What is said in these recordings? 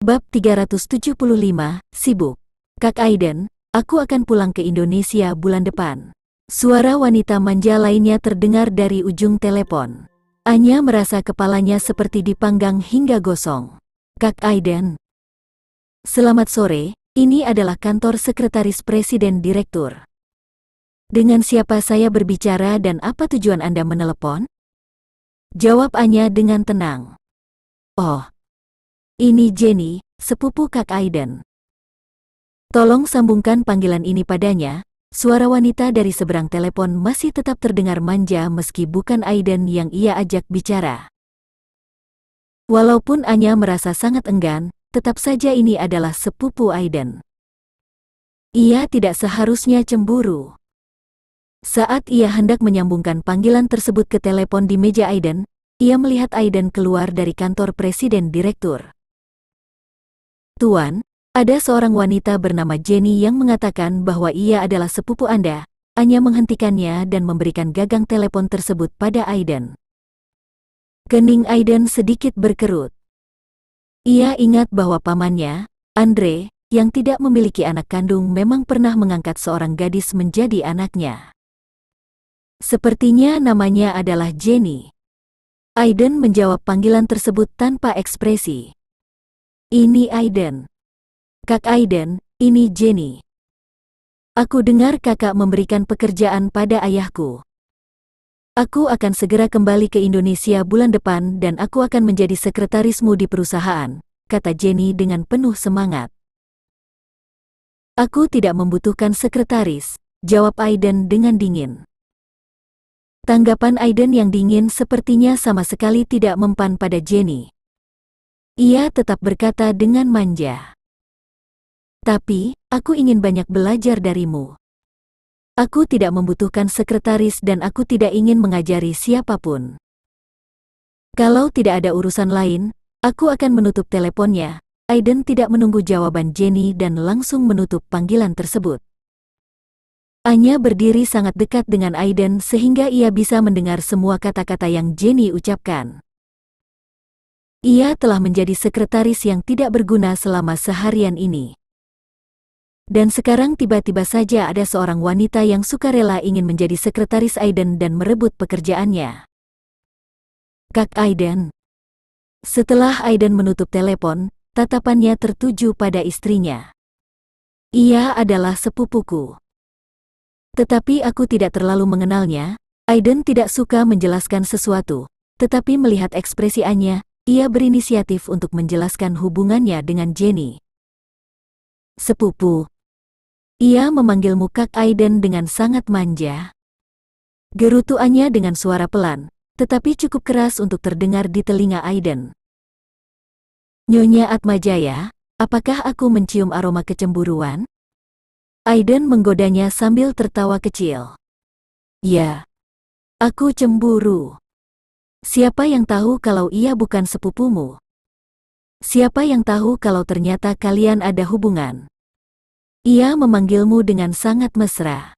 Bab 375, Sibuk. Kak Aiden, aku akan pulang ke Indonesia bulan depan. Suara wanita manja lainnya terdengar dari ujung telepon. Anya merasa kepalanya seperti dipanggang hingga gosong. Kak Aiden. Selamat sore, ini adalah kantor sekretaris presiden direktur. Dengan siapa saya berbicara dan apa tujuan Anda menelepon? Jawab Anya dengan tenang. Oh, ini Jenny, sepupu Kak Aiden. Tolong sambungkan panggilan ini padanya. Suara wanita dari seberang telepon masih tetap terdengar manja meski bukan Aiden yang ia ajak bicara. Walaupun Anya merasa sangat enggan, tetap saja ini adalah sepupu Aiden. Ia tidak seharusnya cemburu. Saat ia hendak menyambungkan panggilan tersebut ke telepon di meja Aiden, ia melihat Aiden keluar dari kantor presiden direktur. Tuan, ada seorang wanita bernama Jenny yang mengatakan bahwa ia adalah sepupu Anda. Anya menghentikannya dan memberikan gagang telepon tersebut pada Aiden. Kening Aiden sedikit berkerut. Ia ingat bahwa pamannya, Andre, yang tidak memiliki anak kandung memang pernah mengangkat seorang gadis menjadi anaknya. Sepertinya namanya adalah Jenny. Aiden menjawab panggilan tersebut tanpa ekspresi. Ini Aiden. Kak Aiden, ini Jenny. Aku dengar kakak memberikan pekerjaan pada ayahku. Aku akan segera kembali ke Indonesia bulan depan dan aku akan menjadi sekretarismu di perusahaan, kata Jenny dengan penuh semangat. Aku tidak membutuhkan sekretaris, jawab Aiden dengan dingin. Tanggapan Aiden yang dingin sepertinya sama sekali tidak mempan pada Jenny. Ia tetap berkata dengan manja. Tapi, aku ingin banyak belajar darimu. Aku tidak membutuhkan sekretaris dan aku tidak ingin mengajari siapapun. Kalau tidak ada urusan lain, aku akan menutup teleponnya. Aiden tidak menunggu jawaban Jenny dan langsung menutup panggilan tersebut. Anya berdiri sangat dekat dengan Aiden sehingga ia bisa mendengar semua kata-kata yang Jenny ucapkan. Ia telah menjadi sekretaris yang tidak berguna selama seharian ini. Dan sekarang tiba-tiba saja ada seorang wanita yang suka rela ingin menjadi sekretaris Aiden dan merebut pekerjaannya. Kak Aiden. Setelah Aiden menutup telepon, tatapannya tertuju pada istrinya. Ia adalah sepupuku. Tetapi aku tidak terlalu mengenalnya, Aiden tidak suka menjelaskan sesuatu, tetapi melihat ekspresi Anya, ia berinisiatif untuk menjelaskan hubungannya dengan Jenny. Sepupu. Ia memanggil mukak Aiden dengan sangat manja. Gerutuannya dengan suara pelan, tetapi cukup keras untuk terdengar di telinga Aiden. Nyonya Atmajaya, apakah aku mencium aroma kecemburuan? Aiden menggodanya sambil tertawa kecil. Ya, aku cemburu. Siapa yang tahu kalau ia bukan sepupumu? Siapa yang tahu kalau ternyata kalian ada hubungan? Ia memanggilmu dengan sangat mesra.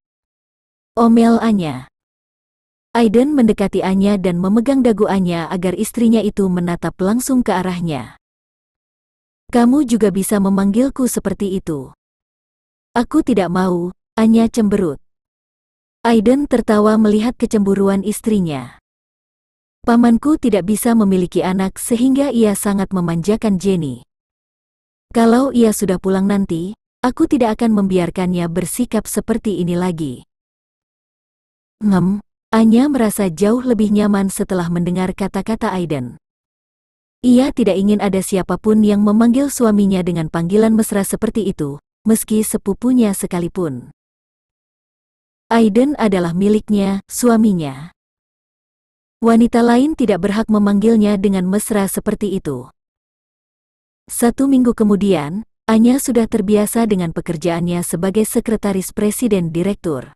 Omel Anya. Aiden mendekati Anya dan memegang dagu Anya agar istrinya itu menatap langsung ke arahnya. Kamu juga bisa memanggilku seperti itu. Aku tidak mau, Anya cemberut. Aiden tertawa melihat kecemburuan istrinya. Pamanku tidak bisa memiliki anak sehingga ia sangat memanjakan Jenny. Kalau ia sudah pulang nanti, aku tidak akan membiarkannya bersikap seperti ini lagi. Ngem, Anya merasa jauh lebih nyaman setelah mendengar kata-kata Aiden. Ia tidak ingin ada siapapun yang memanggil suaminya dengan panggilan mesra seperti itu, meski sepupunya sekalipun. Aiden adalah miliknya, suaminya. Wanita lain tidak berhak memanggilnya dengan mesra seperti itu. Satu minggu kemudian, Anya sudah terbiasa dengan pekerjaannya sebagai sekretaris presiden direktur.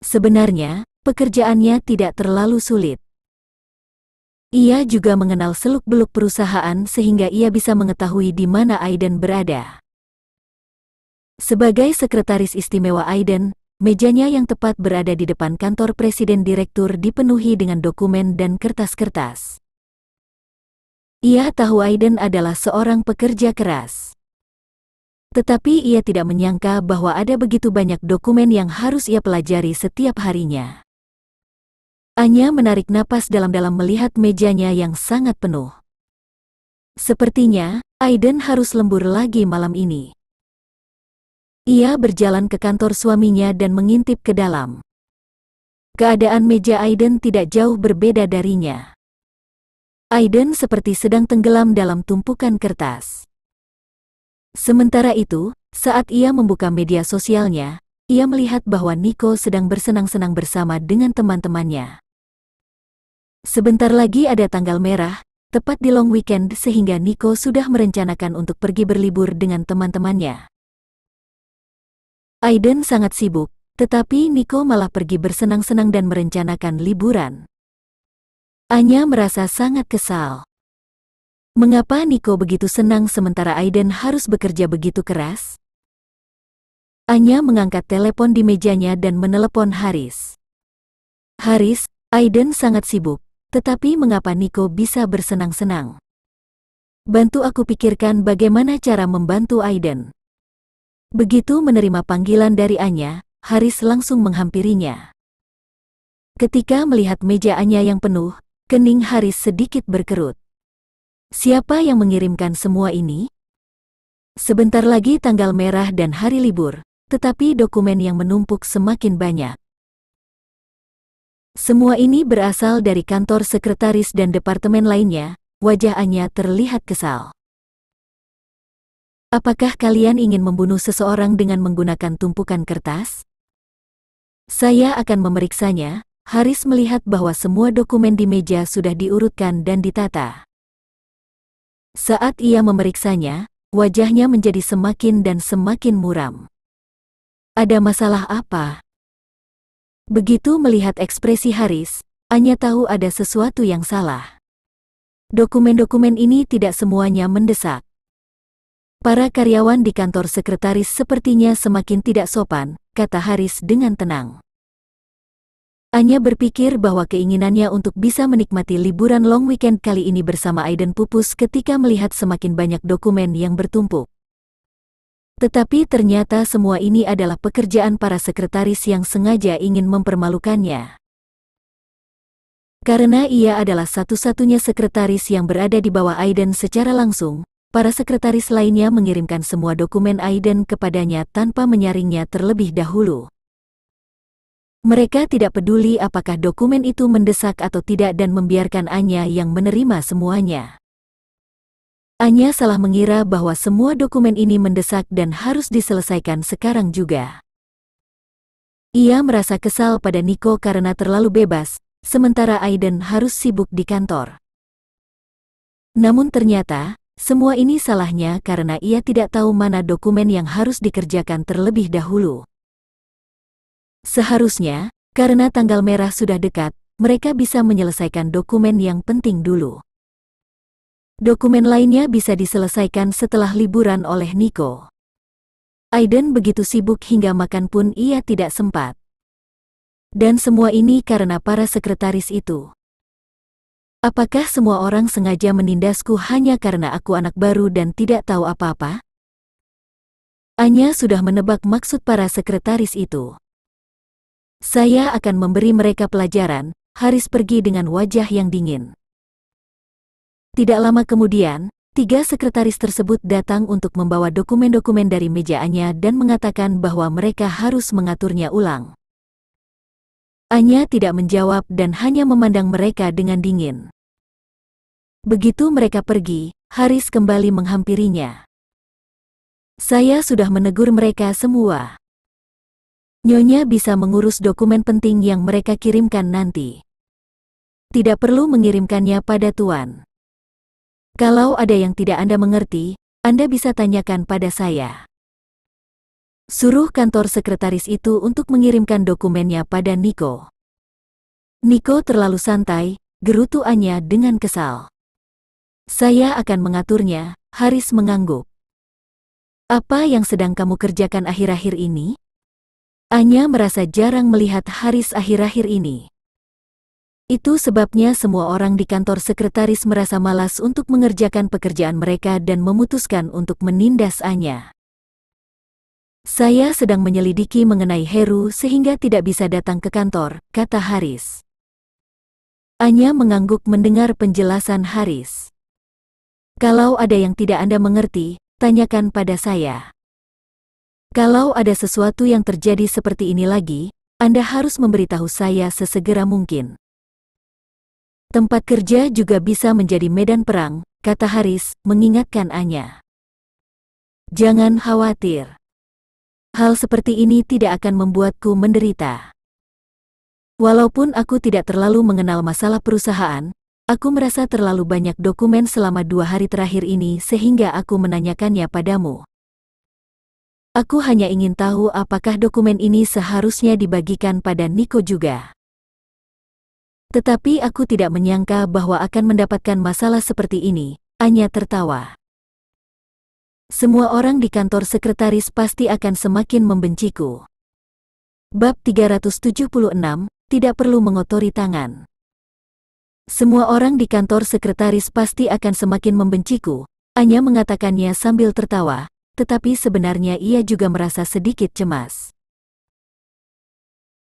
Sebenarnya, pekerjaannya tidak terlalu sulit. Ia juga mengenal seluk-beluk perusahaan sehingga ia bisa mengetahui di mana Aiden berada. Sebagai sekretaris istimewa Aiden, Mejanya yang tepat berada di depan kantor Presiden Direktur dipenuhi dengan dokumen dan kertas-kertas. Ia tahu Aiden adalah seorang pekerja keras. Tetapi ia tidak menyangka bahwa ada begitu banyak dokumen yang harus ia pelajari setiap harinya. Anya menarik napas dalam-dalam melihat mejanya yang sangat penuh. Sepertinya, Aiden harus lembur lagi malam ini. Ia berjalan ke kantor suaminya dan mengintip ke dalam. Keadaan meja Aiden tidak jauh berbeda darinya. Aiden seperti sedang tenggelam dalam tumpukan kertas. Sementara itu, saat ia membuka media sosialnya, ia melihat bahwa Nico sedang bersenang-senang bersama dengan teman-temannya. Sebentar lagi ada tanggal merah, tepat di long weekend sehingga Nico sudah merencanakan untuk pergi berlibur dengan teman-temannya. Aiden sangat sibuk, tetapi Nico malah pergi bersenang-senang dan merencanakan liburan. Anya merasa sangat kesal. Mengapa Nico begitu senang sementara Aiden harus bekerja begitu keras? Anya mengangkat telepon di mejanya dan menelepon Haris. Haris, Aiden sangat sibuk, tetapi mengapa Nico bisa bersenang-senang? Bantu aku pikirkan bagaimana cara membantu Aiden. Begitu menerima panggilan dari Anya, Haris langsung menghampirinya. Ketika melihat meja Anya yang penuh, kening Haris sedikit berkerut. Siapa yang mengirimkan semua ini? Sebentar lagi tanggal merah dan hari libur, tetapi dokumen yang menumpuk semakin banyak. Semua ini berasal dari kantor sekretaris dan departemen lainnya, wajah Anya terlihat kesal. Apakah kalian ingin membunuh seseorang dengan menggunakan tumpukan kertas? Saya akan memeriksanya. Haris melihat bahwa semua dokumen di meja sudah diurutkan dan ditata. Saat ia memeriksanya, wajahnya menjadi semakin dan semakin muram. Ada masalah apa? Begitu melihat ekspresi Haris, Anya tahu ada sesuatu yang salah. Dokumen-dokumen ini tidak semuanya mendesak. Para karyawan di kantor sekretaris sepertinya semakin tidak sopan, kata Haris dengan tenang. Anya berpikir bahwa keinginannya untuk bisa menikmati liburan long weekend kali ini bersama Aiden pupus ketika melihat semakin banyak dokumen yang bertumpuk. Tetapi ternyata semua ini adalah pekerjaan para sekretaris yang sengaja ingin mempermalukannya. Karena ia adalah satu-satunya sekretaris yang berada di bawah Aiden secara langsung, para sekretaris lainnya mengirimkan semua dokumen Aiden kepadanya tanpa menyaringnya terlebih dahulu. Mereka tidak peduli apakah dokumen itu mendesak atau tidak dan membiarkan Anya yang menerima semuanya. Anya salah mengira bahwa semua dokumen ini mendesak dan harus diselesaikan sekarang juga. Ia merasa kesal pada Nico karena terlalu bebas, sementara Aiden harus sibuk di kantor. Namun ternyata, semua ini salahnya karena ia tidak tahu mana dokumen yang harus dikerjakan terlebih dahulu. Seharusnya, karena tanggal merah sudah dekat, mereka bisa menyelesaikan dokumen yang penting dulu. Dokumen lainnya bisa diselesaikan setelah liburan oleh Nico. Aiden begitu sibuk hingga makan pun ia tidak sempat. Dan semua ini karena para sekretaris itu. Apakah semua orang sengaja menindasku hanya karena aku anak baru dan tidak tahu apa-apa? Anya sudah menebak maksud para sekretaris itu. Saya akan memberi mereka pelajaran, Haris pergi dengan wajah yang dingin. Tidak lama kemudian, Tiga sekretaris tersebut datang untuk membawa dokumen-dokumen dari meja Anya dan mengatakan bahwa mereka harus mengaturnya ulang. Anya tidak menjawab dan hanya memandang mereka dengan dingin. Begitu mereka pergi, Haris kembali menghampirinya. Saya sudah menegur mereka semua. Nyonya bisa mengurus dokumen penting yang mereka kirimkan nanti. Tidak perlu mengirimkannya pada Tuan. Kalau ada yang tidak Anda mengerti, Anda bisa tanyakan pada saya. Suruh kantor sekretaris itu untuk mengirimkan dokumennya pada Niko. Niko terlalu santai, gerutuannya dengan kesal. Saya akan mengaturnya, Haris mengangguk. Apa yang sedang kamu kerjakan akhir-akhir ini? Anya merasa jarang melihat Haris akhir-akhir ini. Itu sebabnya semua orang di kantor sekretaris merasa malas untuk mengerjakan pekerjaan mereka dan memutuskan untuk menindas Anya. Saya sedang menyelidiki mengenai Heru sehingga tidak bisa datang ke kantor, kata Haris. Anya mengangguk mendengar penjelasan Haris. Kalau ada yang tidak Anda mengerti, tanyakan pada saya. Kalau ada sesuatu yang terjadi seperti ini lagi, Anda harus memberitahu saya sesegera mungkin. Tempat kerja juga bisa menjadi medan perang, kata Haris, mengingatkan Anya. Jangan khawatir. Hal seperti ini tidak akan membuatku menderita. Walaupun aku tidak terlalu mengenal masalah perusahaan, Aku merasa terlalu banyak dokumen selama dua hari terakhir ini sehingga aku menanyakannya padamu. Aku hanya ingin tahu apakah dokumen ini seharusnya dibagikan pada Niko juga. Tetapi aku tidak menyangka bahwa akan mendapatkan masalah seperti ini, Anya tertawa. Semua orang di kantor sekretaris pasti akan semakin membenciku. Bab 376, Tidak Perlu Mengotori Tangan semua orang di kantor sekretaris pasti akan semakin membenciku, Anya mengatakannya sambil tertawa, tetapi sebenarnya ia juga merasa sedikit cemas.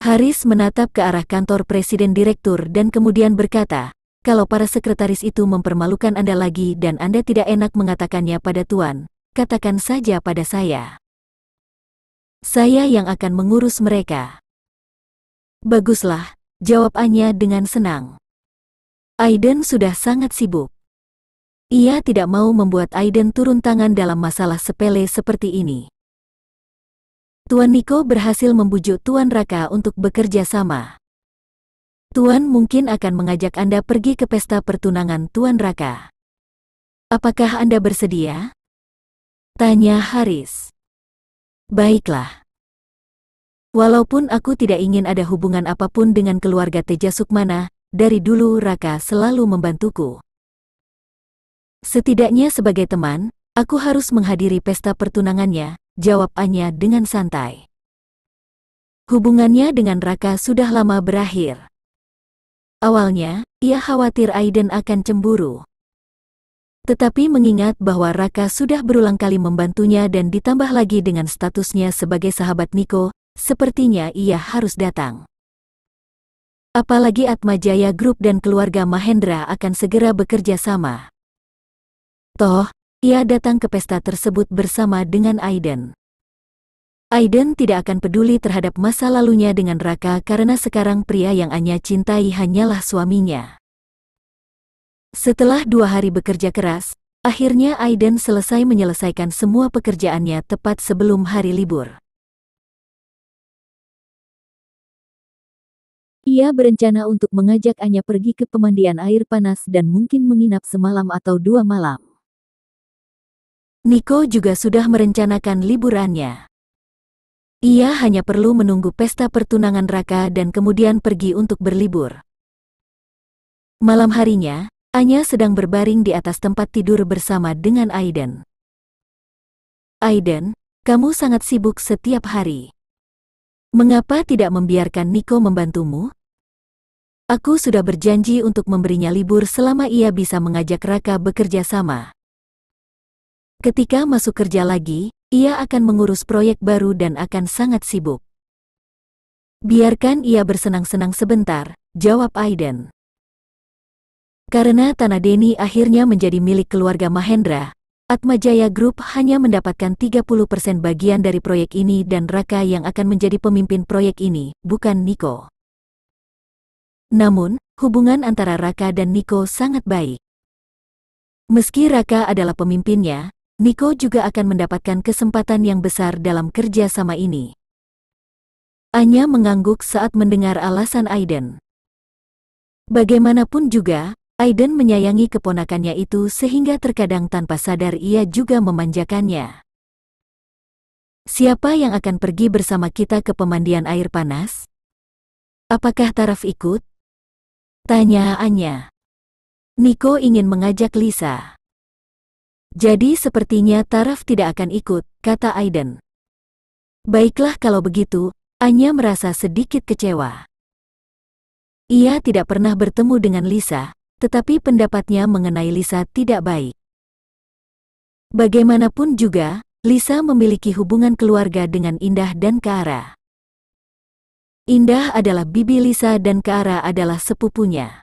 Haris menatap ke arah kantor presiden direktur dan kemudian berkata, kalau para sekretaris itu mempermalukan Anda lagi dan Anda tidak enak mengatakannya pada Tuan, katakan saja pada saya. Saya yang akan mengurus mereka. Baguslah, jawab Anya dengan senang. Aiden sudah sangat sibuk. Ia tidak mau membuat Aiden turun tangan dalam masalah sepele seperti ini. Tuan Niko berhasil membujuk Tuan Raka untuk bekerja sama. Tuan mungkin akan mengajak Anda pergi ke pesta pertunangan Tuan Raka. Apakah Anda bersedia? Tanya Haris. Baiklah. Walaupun aku tidak ingin ada hubungan apapun dengan keluarga Teja Sukmana, dari dulu Raka selalu membantuku. Setidaknya sebagai teman, aku harus menghadiri pesta pertunangannya, jawab Anya dengan santai. Hubungannya dengan Raka sudah lama berakhir. Awalnya, ia khawatir Aiden akan cemburu. Tetapi mengingat bahwa Raka sudah berulang kali membantunya dan ditambah lagi dengan statusnya sebagai sahabat Niko, sepertinya ia harus datang. Apalagi Atmajaya Group dan keluarga Mahendra akan segera bekerja sama. Toh, ia datang ke pesta tersebut bersama dengan Aiden. Aiden tidak akan peduli terhadap masa lalunya dengan Raka karena sekarang pria yang Anya cintai hanyalah suaminya. Setelah dua hari bekerja keras, akhirnya Aiden selesai menyelesaikan semua pekerjaannya tepat sebelum hari libur. Ia berencana untuk mengajak Anya pergi ke pemandian air panas dan mungkin menginap semalam atau dua malam. Niko juga sudah merencanakan liburannya. Ia hanya perlu menunggu pesta pertunangan Raka dan kemudian pergi untuk berlibur. Malam harinya, Anya sedang berbaring di atas tempat tidur bersama dengan Aiden. Aiden, kamu sangat sibuk setiap hari. Mengapa tidak membiarkan Niko membantumu? Aku sudah berjanji untuk memberinya libur selama ia bisa mengajak Raka bekerja sama. Ketika masuk kerja lagi, ia akan mengurus proyek baru dan akan sangat sibuk. Biarkan ia bersenang-senang sebentar, jawab Aiden. Karena tanah Deni akhirnya menjadi milik keluarga Mahendra, Atmajaya Group hanya mendapatkan 30% bagian dari proyek ini dan Raka yang akan menjadi pemimpin proyek ini, bukan Niko. Namun, hubungan antara Raka dan Niko sangat baik. Meski Raka adalah pemimpinnya, Niko juga akan mendapatkan kesempatan yang besar dalam kerja sama ini. Anya mengangguk saat mendengar alasan Aiden. Bagaimanapun juga, Aiden menyayangi keponakannya itu sehingga terkadang tanpa sadar ia juga memanjakannya. Siapa yang akan pergi bersama kita ke pemandian air panas? Apakah Taraf ikut? Tanya Anya. Niko ingin mengajak Lisa. Jadi sepertinya Taraf tidak akan ikut, kata Aiden. Baiklah kalau begitu, Anya merasa sedikit kecewa. Ia tidak pernah bertemu dengan Lisa, tetapi pendapatnya mengenai Lisa tidak baik. Bagaimanapun juga, Lisa memiliki hubungan keluarga dengan Indah dan Kara. Indah adalah bibi Lisa dan Kara adalah sepupunya.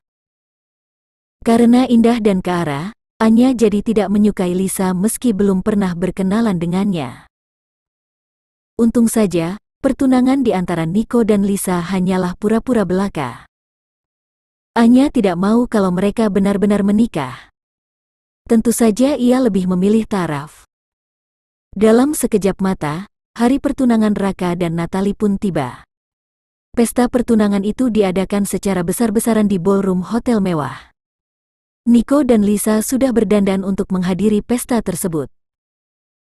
Karena Indah dan Kara, Anya jadi tidak menyukai Lisa meski belum pernah berkenalan dengannya. Untung saja, pertunangan di antara Nico dan Lisa hanyalah pura-pura belaka. Anya tidak mau kalau mereka benar-benar menikah. Tentu saja ia lebih memilih taraf. Dalam sekejap mata, hari pertunangan Raka dan Natali pun tiba. Pesta pertunangan itu diadakan secara besar-besaran di ballroom hotel mewah. Nico dan Lisa sudah berdandan untuk menghadiri pesta tersebut.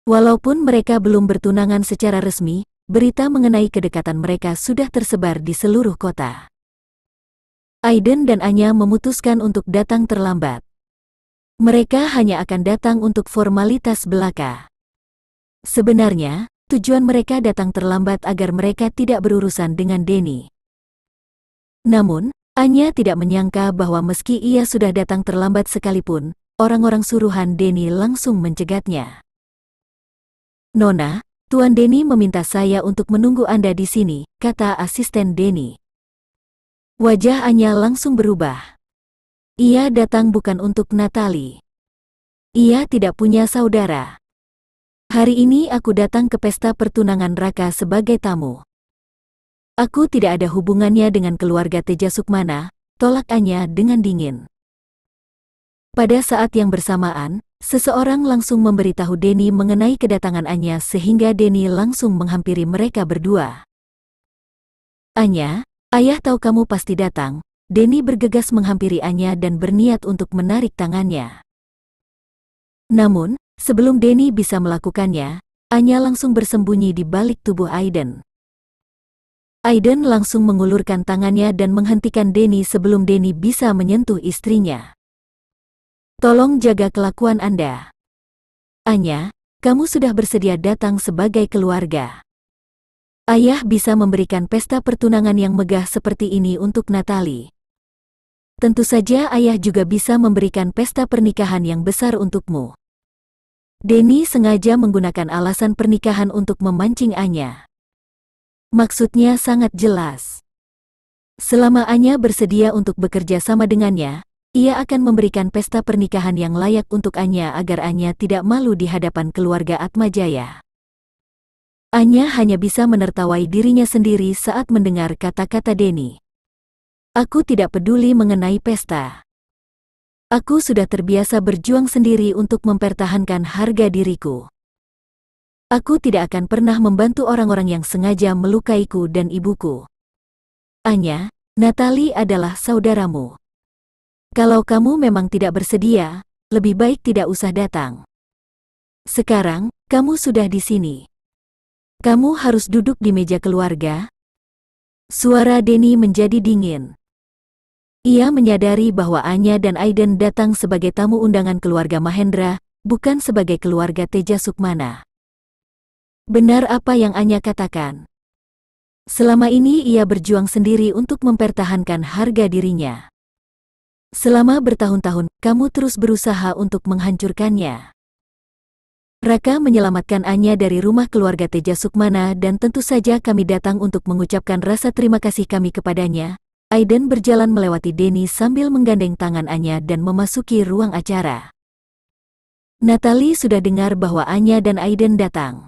Walaupun mereka belum bertunangan secara resmi, berita mengenai kedekatan mereka sudah tersebar di seluruh kota. Aiden dan Anya memutuskan untuk datang terlambat. Mereka hanya akan datang untuk formalitas belaka. Sebenarnya, tujuan mereka datang terlambat agar mereka tidak berurusan dengan Denny. Namun, Anya tidak menyangka bahwa meski ia sudah datang terlambat sekalipun, orang-orang suruhan Denny langsung mencegatnya. Nona, Tuan Denny meminta saya untuk menunggu Anda di sini, kata asisten Denny. Wajah Anya langsung berubah. Ia datang bukan untuk Natali. Ia tidak punya saudara. Hari ini aku datang ke pesta pertunangan Raka sebagai tamu. Aku tidak ada hubungannya dengan keluarga Teja Sukmana, tolak Anya dengan dingin. Pada saat yang bersamaan, seseorang langsung memberitahu Denny mengenai kedatangan Anya sehingga Denny langsung menghampiri mereka berdua. Anya, Ayah tahu kamu pasti datang, Denny bergegas menghampiri Anya dan berniat untuk menarik tangannya. Namun, sebelum Denny bisa melakukannya, Anya langsung bersembunyi di balik tubuh Aiden. Aiden langsung mengulurkan tangannya dan menghentikan Denny sebelum Denny bisa menyentuh istrinya. Tolong jaga kelakuan Anda. Anya, kamu sudah bersedia datang sebagai keluarga. Ayah bisa memberikan pesta pertunangan yang megah seperti ini untuk Natali. Tentu saja ayah juga bisa memberikan pesta pernikahan yang besar untukmu. Denny sengaja menggunakan alasan pernikahan untuk memancing Anya. Maksudnya sangat jelas. Selama Anya bersedia untuk bekerja sama dengannya, ia akan memberikan pesta pernikahan yang layak untuk Anya agar Anya tidak malu di hadapan keluarga Atmajaya. Anya hanya bisa menertawai dirinya sendiri saat mendengar kata-kata Denny. Aku tidak peduli mengenai pesta. Aku sudah terbiasa berjuang sendiri untuk mempertahankan harga diriku. Aku tidak akan pernah membantu orang-orang yang sengaja melukaiku dan ibuku. Anya, Natali adalah saudaramu. Kalau kamu memang tidak bersedia, lebih baik tidak usah datang. Sekarang, kamu sudah di sini. Kamu harus duduk di meja keluarga. Suara Denny menjadi dingin. Ia menyadari bahwa Anya dan Aiden datang sebagai tamu undangan keluarga Mahendra, bukan sebagai keluarga Teja Sukmana. Benar apa yang Anya katakan. Selama ini ia berjuang sendiri untuk mempertahankan harga dirinya. Selama bertahun-tahun, kamu terus berusaha untuk menghancurkannya. Raka menyelamatkan Anya dari rumah keluarga Teja Sukmana dan tentu saja kami datang untuk mengucapkan rasa terima kasih kami kepadanya. Aiden berjalan melewati Denny sambil menggandeng tangan Anya dan memasuki ruang acara. Natalie sudah dengar bahwa Anya dan Aiden datang.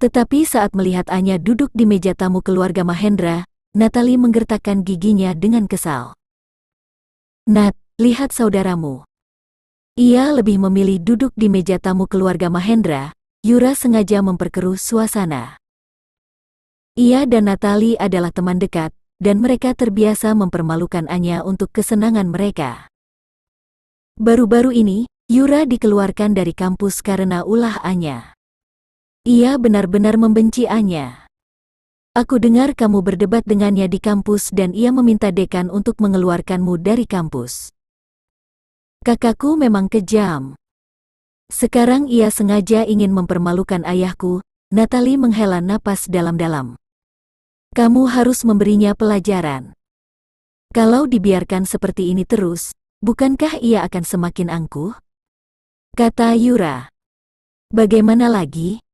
Tetapi saat melihat Anya duduk di meja tamu keluarga Mahendra, Natalie menggertakkan giginya dengan kesal. Nat, lihat saudaramu. Ia lebih memilih duduk di meja tamu keluarga Mahendra, Yura sengaja memperkeruh suasana. Ia dan Natali adalah teman dekat, dan mereka terbiasa mempermalukan Anya untuk kesenangan mereka. Baru-baru ini, Yura dikeluarkan dari kampus karena ulah Anya. Ia benar-benar membenci Anya. Aku dengar kamu berdebat dengannya di kampus dan ia meminta dekan untuk mengeluarkanmu dari kampus. Kakakku memang kejam. Sekarang ia sengaja ingin mempermalukan ayahku, Natalie menghela napas dalam-dalam. Kamu harus memberinya pelajaran. Kalau dibiarkan seperti ini terus, bukankah ia akan semakin angkuh? Kata Yura. Bagaimana lagi?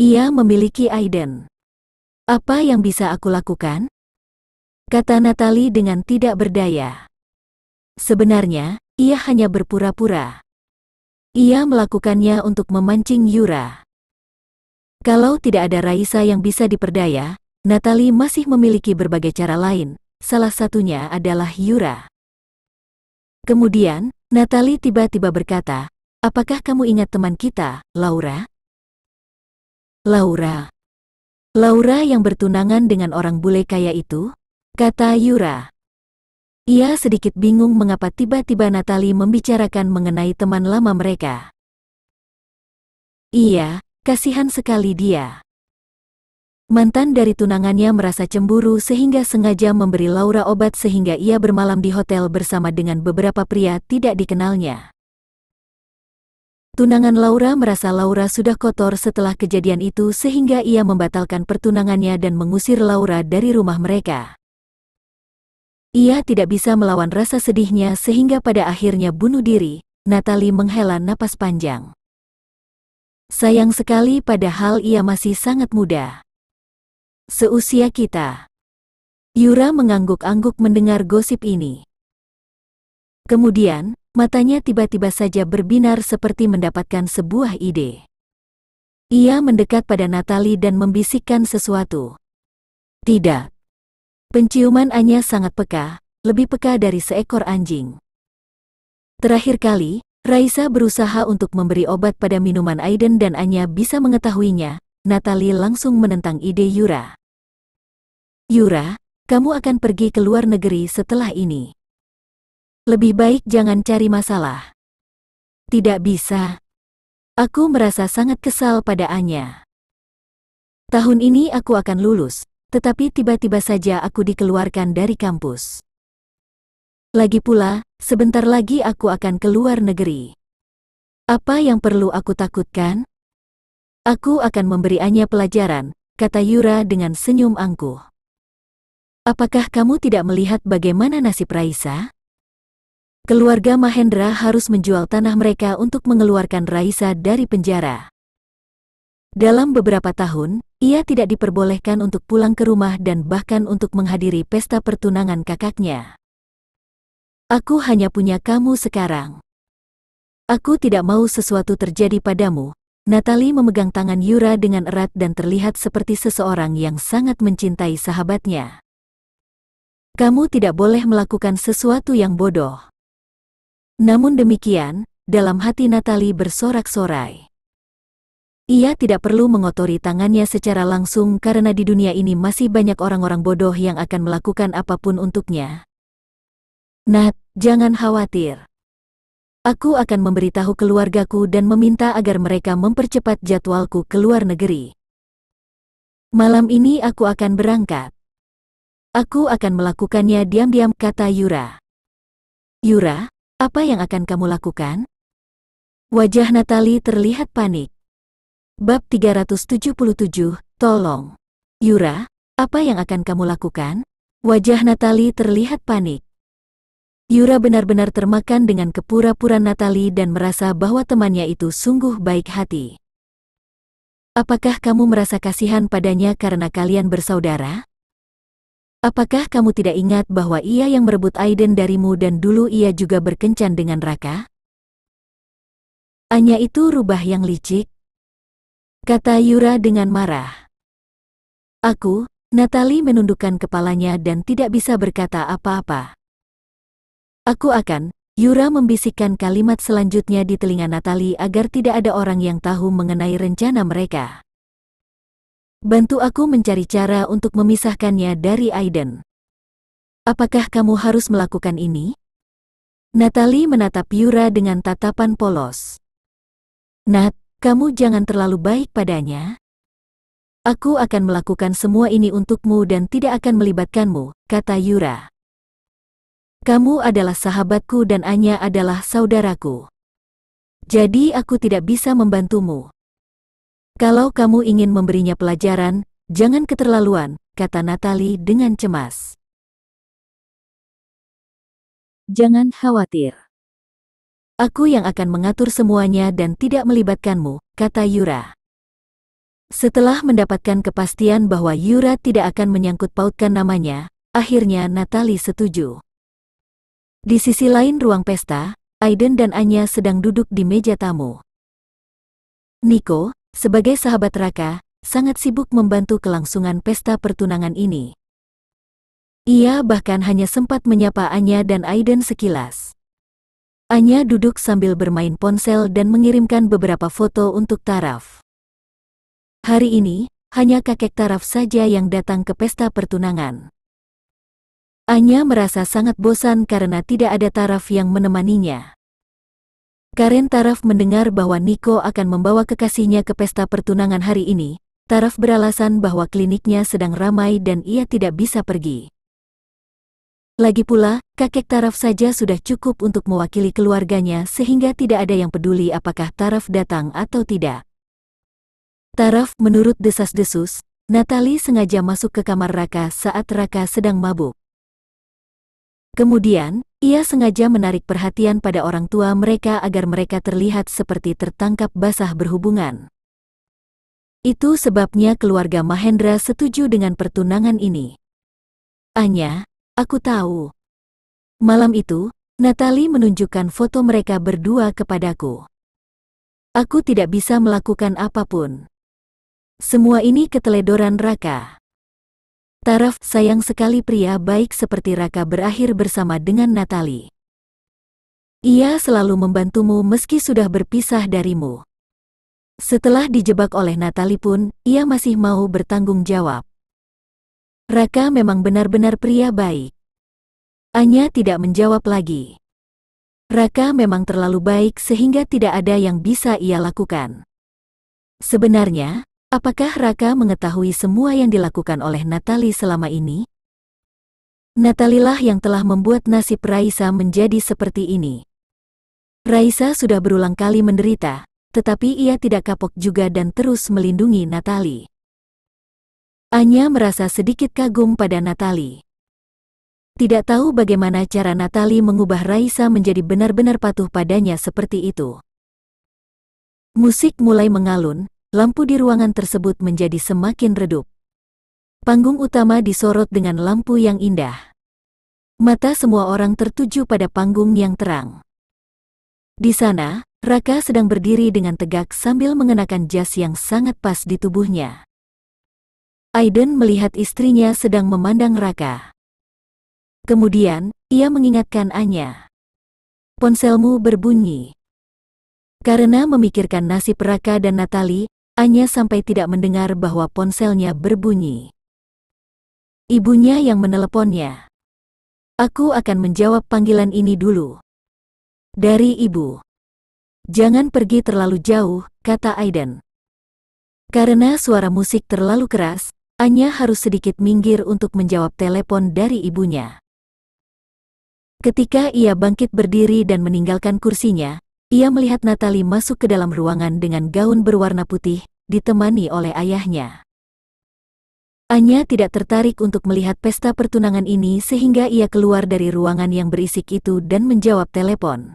Ia memiliki Aiden. Apa yang bisa aku lakukan? Kata Natalie dengan tidak berdaya. Sebenarnya, ia hanya berpura-pura. Ia melakukannya untuk memancing Yura. Kalau tidak ada Raisa yang bisa diperdaya, Natalie masih memiliki berbagai cara lain, salah satunya adalah Yura. Kemudian, Natalie tiba-tiba berkata, Apakah kamu ingat teman kita, Laura? Laura. Laura yang bertunangan dengan orang bule kaya itu? Kata Yura. Ia sedikit bingung mengapa tiba-tiba Natali membicarakan mengenai teman lama mereka. Iya, kasihan sekali dia. Mantan dari tunangannya merasa cemburu sehingga sengaja memberi Laura obat sehingga ia bermalam di hotel bersama dengan beberapa pria tidak dikenalnya. Tunangan Laura merasa Laura sudah kotor setelah kejadian itu sehingga ia membatalkan pertunangannya dan mengusir Laura dari rumah mereka. Ia tidak bisa melawan rasa sedihnya sehingga pada akhirnya bunuh diri, Natalie menghela napas panjang. Sayang sekali padahal ia masih sangat muda. Seusia kita. Yura mengangguk-angguk mendengar gosip ini. Kemudian, matanya tiba-tiba saja berbinar seperti mendapatkan sebuah ide. Ia mendekat pada Natalie dan membisikkan sesuatu. Tidak, Penciuman Anya sangat peka, lebih peka dari seekor anjing. Terakhir kali, Raisa berusaha untuk memberi obat pada minuman Aiden dan Anya bisa mengetahuinya, Natalie langsung menentang ide Yura. Yura, kamu akan pergi ke luar negeri setelah ini. Lebih baik jangan cari masalah. Tidak bisa. Aku merasa sangat kesal pada Anya. Tahun ini aku akan lulus, tetapi tiba-tiba saja aku dikeluarkan dari kampus. Lagi pula, sebentar lagi aku akan keluar negeri. Apa yang perlu aku takutkan? Aku akan memberiannya pelajaran, kata Yura dengan senyum angkuh. Apakah kamu tidak melihat bagaimana nasib Raisa? Keluarga Mahendra harus menjual tanah mereka untuk mengeluarkan Raisa dari penjara. Dalam beberapa tahun, ia tidak diperbolehkan untuk pulang ke rumah dan bahkan untuk menghadiri pesta pertunangan kakaknya. Aku hanya punya kamu sekarang. Aku tidak mau sesuatu terjadi padamu. Natalie memegang tangan Yura dengan erat dan terlihat seperti seseorang yang sangat mencintai sahabatnya. Kamu tidak boleh melakukan sesuatu yang bodoh. Namun demikian, dalam hati Natalie bersorak-sorai. Ia tidak perlu mengotori tangannya secara langsung karena di dunia ini masih banyak orang-orang bodoh yang akan melakukan apapun untuknya. Nat, jangan khawatir. Aku akan memberitahu keluargaku dan meminta agar mereka mempercepat jadwalku ke luar negeri. Malam ini aku akan berangkat. Aku akan melakukannya diam-diam, kata Yura. Yura, apa yang akan kamu lakukan? Wajah Natali terlihat panik. Bab 377, Tolong. Yura, apa yang akan kamu lakukan? Wajah Natali terlihat panik. Yura benar-benar termakan dengan kepura-puraan Natali dan merasa bahwa temannya itu sungguh baik hati. Apakah kamu merasa kasihan padanya karena kalian bersaudara? Apakah kamu tidak ingat bahwa ia yang merebut Aiden darimu dan dulu ia juga berkencan dengan Raka? Anya itu rubah yang licik, kata Yura dengan marah. Aku, Natalie menundukkan kepalanya dan tidak bisa berkata apa-apa. Aku akan, Yura membisikkan kalimat selanjutnya di telinga Natalie agar tidak ada orang yang tahu mengenai rencana mereka. Bantu aku mencari cara untuk memisahkannya dari Aiden. Apakah kamu harus melakukan ini? Natalie menatap Yura dengan tatapan polos. Nat, kamu jangan terlalu baik padanya. Aku akan melakukan semua ini untukmu dan tidak akan melibatkanmu, kata Yura. Kamu adalah sahabatku dan Anya adalah saudaraku. Jadi aku tidak bisa membantumu. Kalau kamu ingin memberinya pelajaran, jangan keterlaluan, kata Natali dengan cemas. Jangan khawatir. Aku yang akan mengatur semuanya dan tidak melibatkanmu, kata Yura. Setelah mendapatkan kepastian bahwa Yura tidak akan menyangkut pautkan namanya, akhirnya Natalie setuju. Di sisi lain ruang pesta, Aiden dan Anya sedang duduk di meja tamu. Nico, sebagai sahabat Raka, sangat sibuk membantu kelangsungan pesta pertunangan ini. Ia bahkan hanya sempat menyapa Anya dan Aiden sekilas. Anya duduk sambil bermain ponsel dan mengirimkan beberapa foto untuk Taraf. Hari ini, hanya kakek Taraf saja yang datang ke pesta pertunangan. Anya merasa sangat bosan karena tidak ada Taraf yang menemaninya. Karen Taraf mendengar bahwa Niko akan membawa kekasihnya ke pesta pertunangan hari ini. Taraf beralasan bahwa kliniknya sedang ramai dan ia tidak bisa pergi. Lagi pula, kakek Taraf saja sudah cukup untuk mewakili keluarganya sehingga tidak ada yang peduli apakah Taraf datang atau tidak. Taraf menurut desas-desus, Natali sengaja masuk ke kamar Raka saat Raka sedang mabuk. Kemudian, ia sengaja menarik perhatian pada orang tua mereka agar mereka terlihat seperti tertangkap basah berhubungan. Itu sebabnya keluarga Mahendra setuju dengan pertunangan ini. Anya, Aku tahu. Malam itu, Natalie menunjukkan foto mereka berdua kepadaku. Aku tidak bisa melakukan apapun. Semua ini keteledoran Raka. Taraf sayang sekali pria baik seperti Raka berakhir bersama dengan Natalie. Ia selalu membantumu meski sudah berpisah darimu. Setelah dijebak oleh Natalie pun, ia masih mau bertanggung jawab. Raka memang benar-benar pria baik. Anya tidak menjawab lagi. Raka memang terlalu baik sehingga tidak ada yang bisa ia lakukan. Sebenarnya, apakah Raka mengetahui semua yang dilakukan oleh Natali selama ini? Natalilah yang telah membuat nasib Raisa menjadi seperti ini. Raisa sudah berulang kali menderita, tetapi ia tidak kapok juga dan terus melindungi Natali. Anya merasa sedikit kagum pada Natali. Tidak tahu bagaimana cara Natali mengubah Raisa menjadi benar-benar patuh padanya seperti itu. Musik mulai mengalun, lampu di ruangan tersebut menjadi semakin redup. Panggung utama disorot dengan lampu yang indah. Mata semua orang tertuju pada panggung yang terang. Di sana, Raka sedang berdiri dengan tegak sambil mengenakan jas yang sangat pas di tubuhnya. Aiden melihat istrinya sedang memandang Raka. Kemudian, ia mengingatkan Anya. Ponselmu berbunyi. Karena memikirkan nasib Raka dan Natali, Anya sampai tidak mendengar bahwa ponselnya berbunyi. Ibunya yang meneleponnya. Aku akan menjawab panggilan ini dulu. Dari ibu. Jangan pergi terlalu jauh, kata Aiden. Karena suara musik terlalu keras, Anya harus sedikit minggir untuk menjawab telepon dari ibunya. Ketika ia bangkit berdiri dan meninggalkan kursinya, ia melihat Natali masuk ke dalam ruangan dengan gaun berwarna putih, ditemani oleh ayahnya. Anya tidak tertarik untuk melihat pesta pertunangan ini sehingga ia keluar dari ruangan yang berisik itu dan menjawab telepon.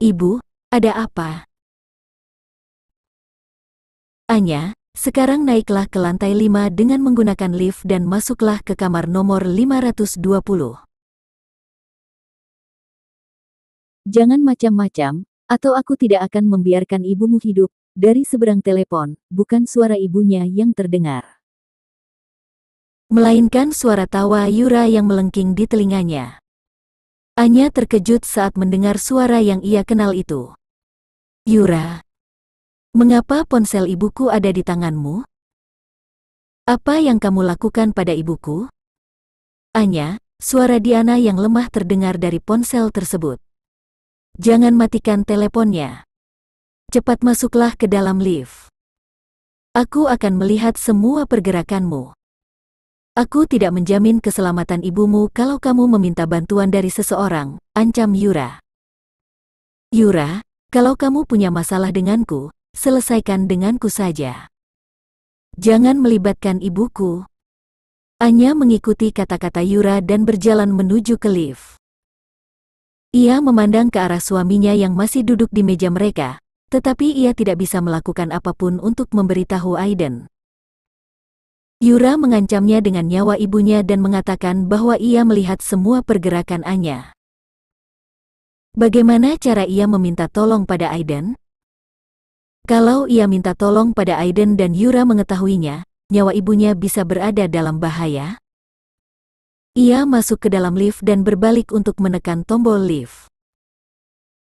Ibu, ada apa? Anya, sekarang naiklah ke lantai 5 dengan menggunakan lift dan masuklah ke kamar nomor 520. Jangan macam-macam, atau aku tidak akan membiarkan ibumu hidup, dari seberang telepon, bukan suara ibunya yang terdengar. Melainkan suara tawa Yura yang melengking di telinganya. Anya terkejut saat mendengar suara yang ia kenal itu. Yura, Mengapa ponsel ibuku ada di tanganmu? Apa yang kamu lakukan pada ibuku? Anya, suara Diana yang lemah terdengar dari ponsel tersebut. Jangan matikan teleponnya. Cepat masuklah ke dalam lift. Aku akan melihat semua pergerakanmu. Aku tidak menjamin keselamatan ibumu kalau kamu meminta bantuan dari seseorang, ancam Yura. Yura, kalau kamu punya masalah denganku, selesaikan denganku saja. Jangan melibatkan ibuku. Anya mengikuti kata-kata Yura dan berjalan menuju ke lift. Ia memandang ke arah suaminya yang masih duduk di meja mereka, tetapi ia tidak bisa melakukan apapun untuk memberitahu Aiden. Yura mengancamnya dengan nyawa ibunya dan mengatakan bahwa ia melihat semua pergerakan Anya. Bagaimana cara ia meminta tolong pada Aiden? Kalau ia minta tolong pada Aiden dan Yura mengetahuinya, nyawa ibunya bisa berada dalam bahaya. Ia masuk ke dalam lift dan berbalik untuk menekan tombol lift.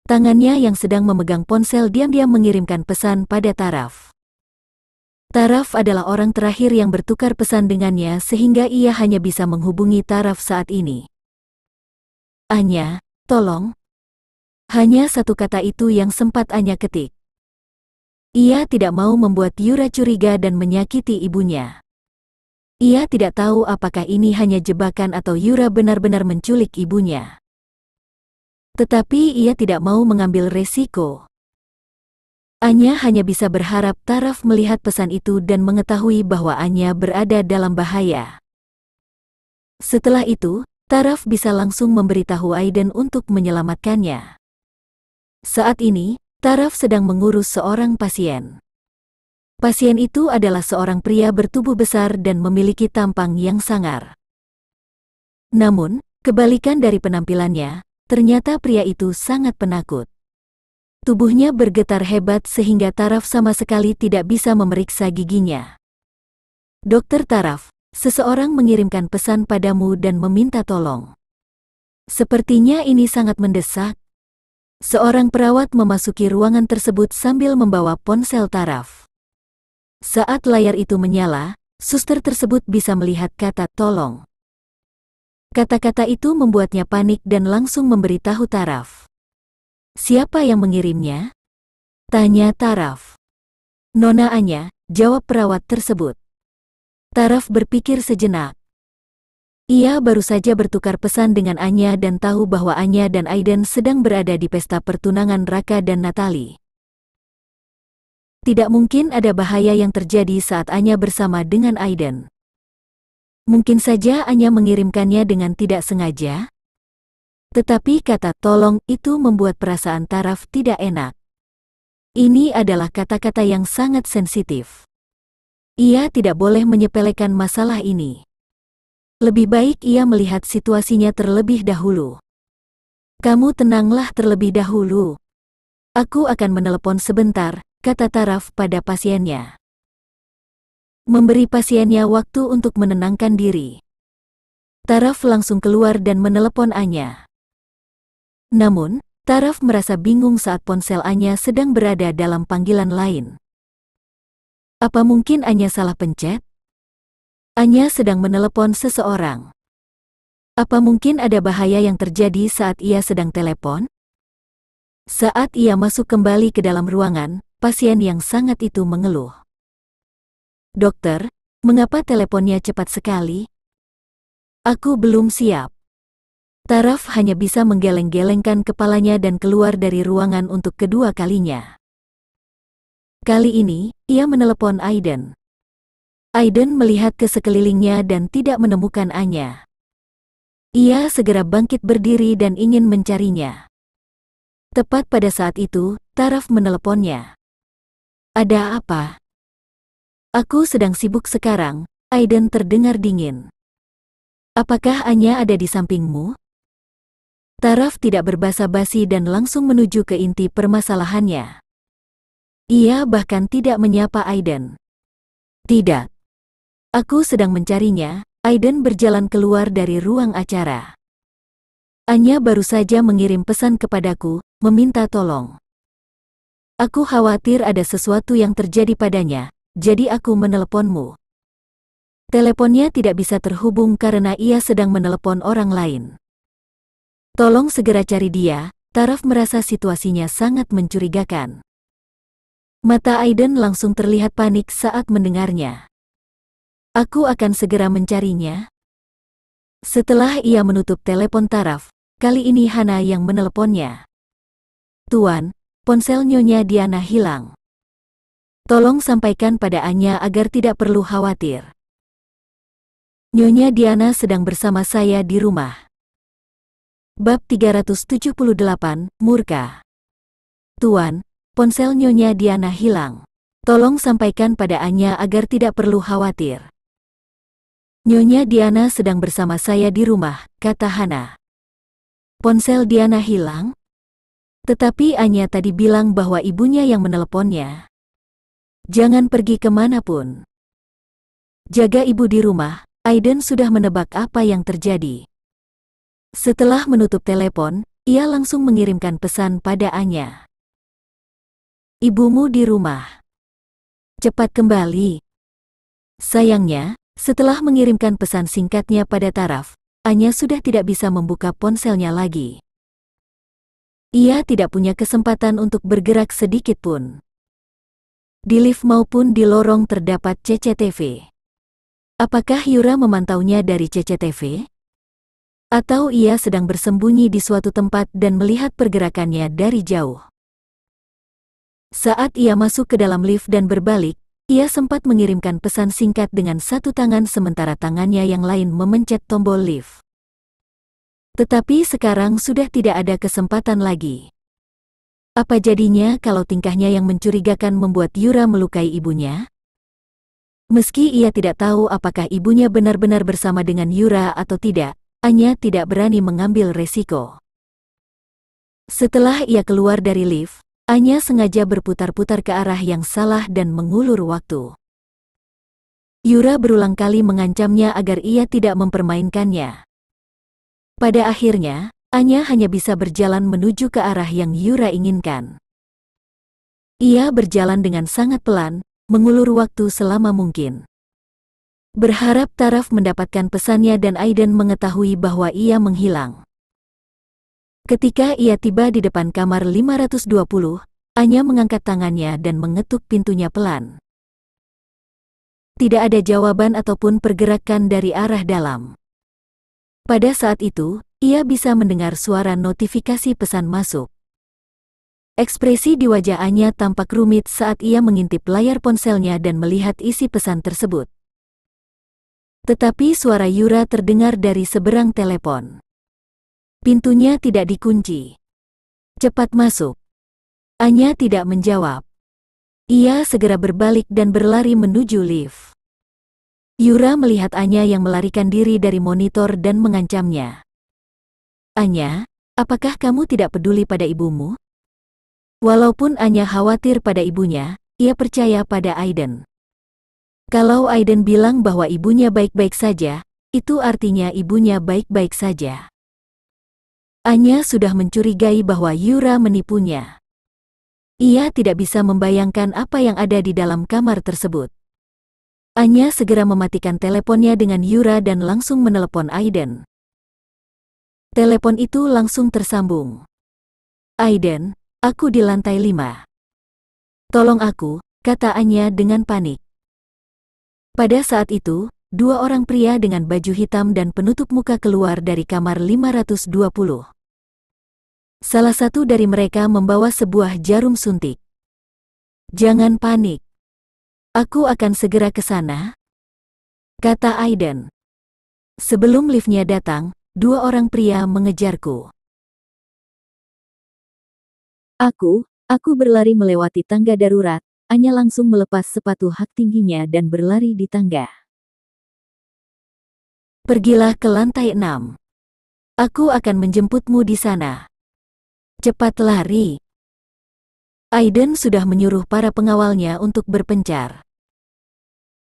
Tangannya yang sedang memegang ponsel diam-diam mengirimkan pesan pada Taraf. Taraf adalah orang terakhir yang bertukar pesan dengannya sehingga ia hanya bisa menghubungi Taraf saat ini. Anya, tolong. Hanya satu kata itu yang sempat Anya ketik. Ia tidak mau membuat Yura curiga dan menyakiti ibunya. Ia tidak tahu apakah ini hanya jebakan atau Yura benar-benar menculik ibunya. Tetapi ia tidak mau mengambil resiko. Anya hanya bisa berharap Taraf melihat pesan itu dan mengetahui bahwa Anya berada dalam bahaya. Setelah itu, Taraf bisa langsung memberitahu Aiden untuk menyelamatkannya. Saat ini, Taraf sedang mengurus seorang pasien. Pasien itu adalah seorang pria bertubuh besar dan memiliki tampang yang sangar. Namun, kebalikan dari penampilannya, ternyata pria itu sangat penakut. Tubuhnya bergetar hebat sehingga Taraf sama sekali tidak bisa memeriksa giginya. Dokter Taraf, seseorang mengirimkan pesan padamu dan meminta tolong. Sepertinya ini sangat mendesak. Seorang perawat memasuki ruangan tersebut sambil membawa ponsel taraf. Saat layar itu menyala, suster tersebut bisa melihat kata tolong. Kata-kata itu membuatnya panik dan langsung memberitahu taraf. Siapa yang mengirimnya? Tanya taraf. Nona Anya, jawab perawat tersebut. Taraf berpikir sejenak. Ia baru saja bertukar pesan dengan Anya dan tahu bahwa Anya dan Aiden sedang berada di pesta pertunangan Raka dan Natali. Tidak mungkin ada bahaya yang terjadi saat Anya bersama dengan Aiden. Mungkin saja Anya mengirimkannya dengan tidak sengaja. Tetapi kata tolong itu membuat perasaan taraf tidak enak. Ini adalah kata-kata yang sangat sensitif. Ia tidak boleh menyepelekan masalah ini. Lebih baik ia melihat situasinya terlebih dahulu. Kamu tenanglah terlebih dahulu. Aku akan menelepon sebentar, kata Taraf pada pasiennya. Memberi pasiennya waktu untuk menenangkan diri. Taraf langsung keluar dan menelepon Anya. Namun, Taraf merasa bingung saat ponsel Anya sedang berada dalam panggilan lain. Apa mungkin Anya salah pencet? Anya sedang menelepon seseorang. Apa mungkin ada bahaya yang terjadi saat ia sedang telepon? Saat ia masuk kembali ke dalam ruangan, pasien yang sangat itu mengeluh. Dokter, mengapa teleponnya cepat sekali? Aku belum siap. Taraf hanya bisa menggeleng-gelengkan kepalanya dan keluar dari ruangan untuk kedua kalinya. Kali ini, ia menelepon Aiden. Aiden melihat ke sekelilingnya dan tidak menemukan Anya. Ia segera bangkit berdiri dan ingin mencarinya. Tepat pada saat itu, Taraf meneleponnya. Ada apa? Aku sedang sibuk sekarang, Aiden terdengar dingin. Apakah Anya ada di sampingmu? Taraf tidak berbasa-basi dan langsung menuju ke inti permasalahannya. Ia bahkan tidak menyapa Aiden. Tidak. Aku sedang mencarinya, Aiden berjalan keluar dari ruang acara. Anya baru saja mengirim pesan kepadaku, meminta tolong. Aku khawatir ada sesuatu yang terjadi padanya, jadi aku meneleponmu. Teleponnya tidak bisa terhubung karena ia sedang menelepon orang lain. Tolong segera cari dia, Taraf merasa situasinya sangat mencurigakan. Mata Aiden langsung terlihat panik saat mendengarnya. Aku akan segera mencarinya. Setelah ia menutup telepon taraf, kali ini Hana yang menelponnya. Tuan, ponsel Nyonya Diana hilang. Tolong sampaikan pada Anya agar tidak perlu khawatir. Nyonya Diana sedang bersama saya di rumah. Bab 378, Murka. Tuan, ponsel Nyonya Diana hilang. Tolong sampaikan pada Anya agar tidak perlu khawatir. Nyonya Diana sedang bersama saya di rumah, kata Hana. Ponsel Diana hilang? Tetapi Anya tadi bilang bahwa ibunya yang meneleponnya. Jangan pergi kemanapun. Jaga ibu di rumah, Aiden sudah menebak apa yang terjadi. Setelah menutup telepon, ia langsung mengirimkan pesan pada Anya. Ibumu di rumah. Cepat kembali. Sayangnya, setelah mengirimkan pesan singkatnya pada Taraf, Anya sudah tidak bisa membuka ponselnya lagi. Ia tidak punya kesempatan untuk bergerak sedikit pun. Di lift maupun di lorong terdapat CCTV. Apakah Yura memantaunya dari CCTV? Atau ia sedang bersembunyi di suatu tempat dan melihat pergerakannya dari jauh? Saat ia masuk ke dalam lift dan berbalik, ia sempat mengirimkan pesan singkat dengan satu tangan sementara tangannya yang lain memencet tombol lift. Tetapi sekarang sudah tidak ada kesempatan lagi. Apa jadinya kalau tingkahnya yang mencurigakan membuat Yura melukai ibunya? Meski ia tidak tahu apakah ibunya benar-benar bersama dengan Yura atau tidak, Anya tidak berani mengambil resiko. Setelah ia keluar dari lift, Anya sengaja berputar-putar ke arah yang salah dan mengulur waktu. Yura berulang kali mengancamnya agar ia tidak mempermainkannya. Pada akhirnya, Anya hanya bisa berjalan menuju ke arah yang Yura inginkan. Ia berjalan dengan sangat pelan, mengulur waktu selama mungkin. Berharap Taraf mendapatkan pesannya dan Aiden mengetahui bahwa ia menghilang. Ketika ia tiba di depan kamar 520, Anya mengangkat tangannya dan mengetuk pintunya pelan. Tidak ada jawaban ataupun pergerakan dari arah dalam. Pada saat itu, ia bisa mendengar suara notifikasi pesan masuk. Ekspresi di wajah Anya tampak rumit saat ia mengintip layar ponselnya dan melihat isi pesan tersebut. Tetapi suara Yura terdengar dari seberang telepon. Pintunya tidak dikunci. Cepat masuk. Anya tidak menjawab. Ia segera berbalik dan berlari menuju lift. Yura melihat Anya yang melarikan diri dari monitor dan mengancamnya. Anya, apakah kamu tidak peduli pada ibumu? Walaupun Anya khawatir pada ibunya, ia percaya pada Aiden. Kalau Aiden bilang bahwa ibunya baik-baik saja, itu artinya ibunya baik-baik saja. Anya sudah mencurigai bahwa Yura menipunya. Ia tidak bisa membayangkan apa yang ada di dalam kamar tersebut. Anya segera mematikan teleponnya dengan Yura dan langsung menelepon Aiden. Telepon itu langsung tersambung. Aiden, aku di lantai lima. Tolong aku, kata Anya dengan panik. Pada saat itu, dua orang pria dengan baju hitam dan penutup muka keluar dari kamar 520. Salah satu dari mereka membawa sebuah jarum suntik. Jangan panik. Aku akan segera ke sana, kata Aiden. Sebelum liftnya datang, dua orang pria mengejarku. Aku, aku berlari melewati tangga darurat, Anya langsung melepas sepatu hak tingginya dan berlari di tangga. Pergilah ke lantai enam. Aku akan menjemputmu di sana. Cepat lari. Aiden sudah menyuruh para pengawalnya untuk berpencar.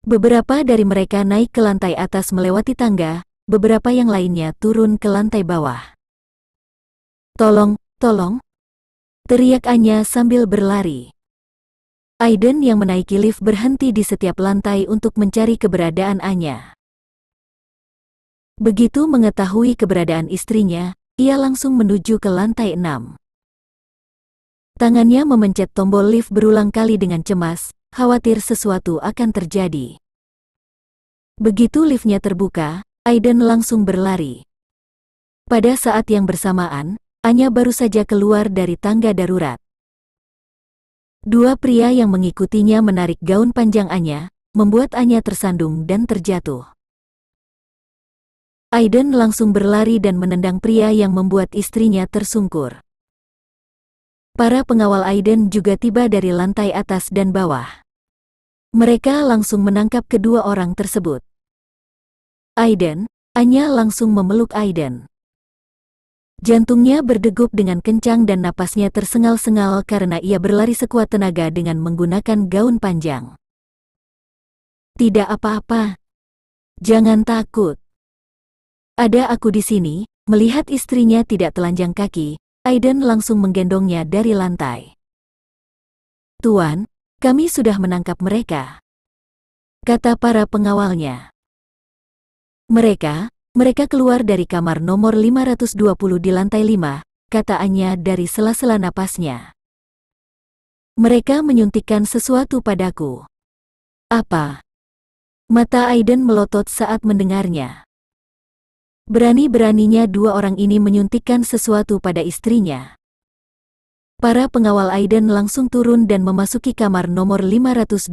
Beberapa dari mereka naik ke lantai atas melewati tangga, beberapa yang lainnya turun ke lantai bawah. Tolong, tolong. Teriak Anya sambil berlari. Aiden yang menaiki lift berhenti di setiap lantai untuk mencari keberadaan Anya. Begitu mengetahui keberadaan istrinya, ia langsung menuju ke lantai enam. Tangannya memencet tombol lift berulang kali dengan cemas, khawatir sesuatu akan terjadi. Begitu liftnya terbuka, Aiden langsung berlari. Pada saat yang bersamaan, Anya baru saja keluar dari tangga darurat. Dua pria yang mengikutinya menarik gaun panjang Anya, membuat Anya tersandung dan terjatuh. Aiden langsung berlari dan menendang pria yang membuat istrinya tersungkur. Para pengawal Aiden juga tiba dari lantai atas dan bawah. Mereka langsung menangkap kedua orang tersebut. Aiden, Anya langsung memeluk Aiden. Jantungnya berdegup dengan kencang dan napasnya tersengal-sengal karena ia berlari sekuat tenaga dengan menggunakan gaun panjang. Tidak apa-apa. Jangan takut. Ada aku di sini, melihat istrinya tidak telanjang kaki, Aiden langsung menggendongnya dari lantai. Tuan, kami sudah menangkap mereka. Kata para pengawalnya. Mereka, mereka keluar dari kamar nomor 520 di lantai 5, kataannya dari sela-sela napasnya. Mereka menyuntikkan sesuatu padaku. Apa? Mata Aiden melotot saat mendengarnya. Berani-beraninya dua orang ini menyuntikkan sesuatu pada istrinya. Para pengawal Aiden langsung turun dan memasuki kamar nomor 520.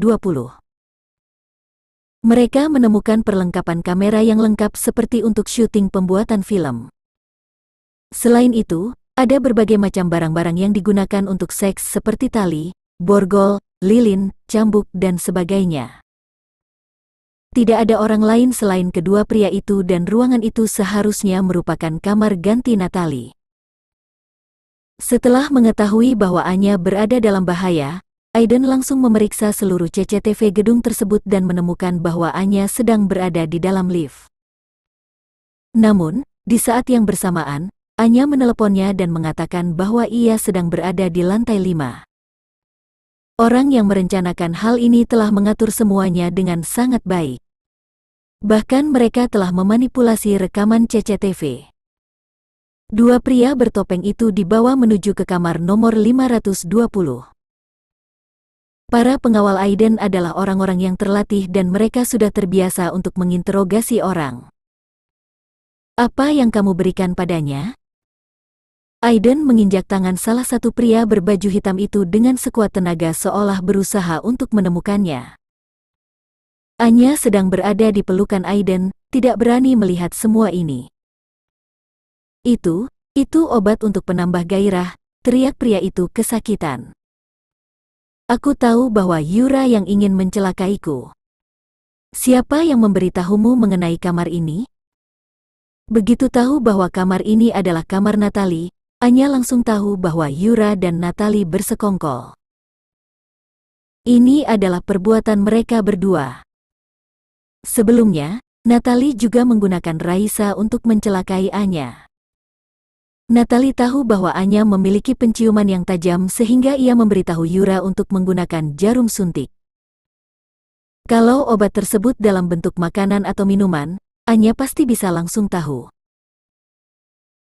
Mereka menemukan perlengkapan kamera yang lengkap seperti untuk syuting pembuatan film. Selain itu, ada berbagai macam barang-barang yang digunakan untuk seks seperti tali, borgol, lilin, cambuk dan sebagainya. Tidak ada orang lain selain kedua pria itu dan ruangan itu seharusnya merupakan kamar ganti Natali. Setelah mengetahui bahwa Anya berada dalam bahaya, Aiden langsung memeriksa seluruh CCTV gedung tersebut dan menemukan bahwa Anya sedang berada di dalam lift. Namun, di saat yang bersamaan, Anya meneleponnya dan mengatakan bahwa ia sedang berada di lantai lima. Orang yang merencanakan hal ini telah mengatur semuanya dengan sangat baik. Bahkan mereka telah memanipulasi rekaman CCTV. Dua pria bertopeng itu dibawa menuju ke kamar nomor 520. Para pengawal Aiden adalah orang-orang yang terlatih dan mereka sudah terbiasa untuk menginterogasi orang. Apa yang kamu berikan padanya? Aiden menginjak tangan salah satu pria berbaju hitam itu dengan sekuat tenaga seolah berusaha untuk menemukannya. Anya sedang berada di pelukan Aiden, tidak berani melihat semua ini. Itu, itu obat untuk penambah gairah, teriak pria itu kesakitan. Aku tahu bahwa Yura yang ingin mencelakaiku. Siapa yang memberitahumu mengenai kamar ini? Begitu tahu bahwa kamar ini adalah kamar Natali, Anya langsung tahu bahwa Yura dan Natali bersekongkol. Ini adalah perbuatan mereka berdua. Sebelumnya, Natalie juga menggunakan Raisa untuk mencelakai Anya. Natalie tahu bahwa Anya memiliki penciuman yang tajam sehingga ia memberitahu Yura untuk menggunakan jarum suntik. Kalau obat tersebut dalam bentuk makanan atau minuman, Anya pasti bisa langsung tahu.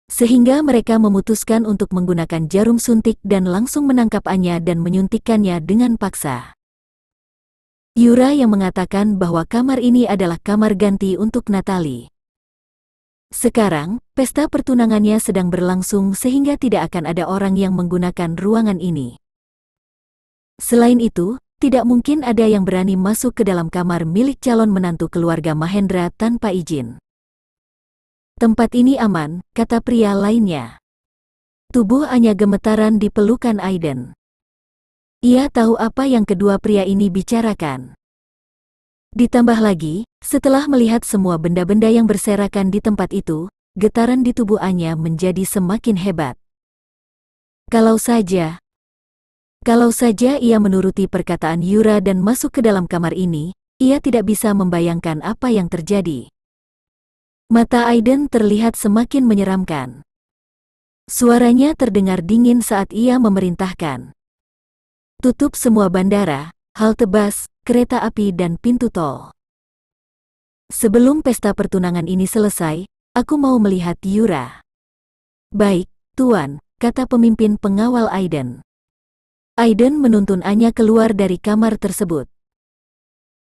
Sehingga mereka memutuskan untuk menggunakan jarum suntik dan langsung menangkap Anya dan menyuntikkannya dengan paksa. Yura yang mengatakan bahwa kamar ini adalah kamar ganti untuk Natali. Sekarang, pesta pertunangannya sedang berlangsung sehingga tidak akan ada orang yang menggunakan ruangan ini. Selain itu, tidak mungkin ada yang berani masuk ke dalam kamar milik calon menantu keluarga Mahendra tanpa izin. Tempat ini aman, kata pria lainnya. Tubuh Anya gemetaran di pelukan Aiden. Ia tahu apa yang kedua pria ini bicarakan. Ditambah lagi, setelah melihat semua benda-benda yang berserakan di tempat itu, getaran di tubuh Anya menjadi semakin hebat. Kalau saja, kalau saja ia menuruti perkataan Yura dan masuk ke dalam kamar ini, ia tidak bisa membayangkan apa yang terjadi. Mata Aiden terlihat semakin menyeramkan. Suaranya terdengar dingin saat ia memerintahkan. Tutup semua bandara, halte bus, kereta api dan pintu tol. Sebelum pesta pertunangan ini selesai, aku mau melihat Yura. Baik, Tuan, kata pemimpin pengawal Aiden. Aiden menuntun Anya keluar dari kamar tersebut.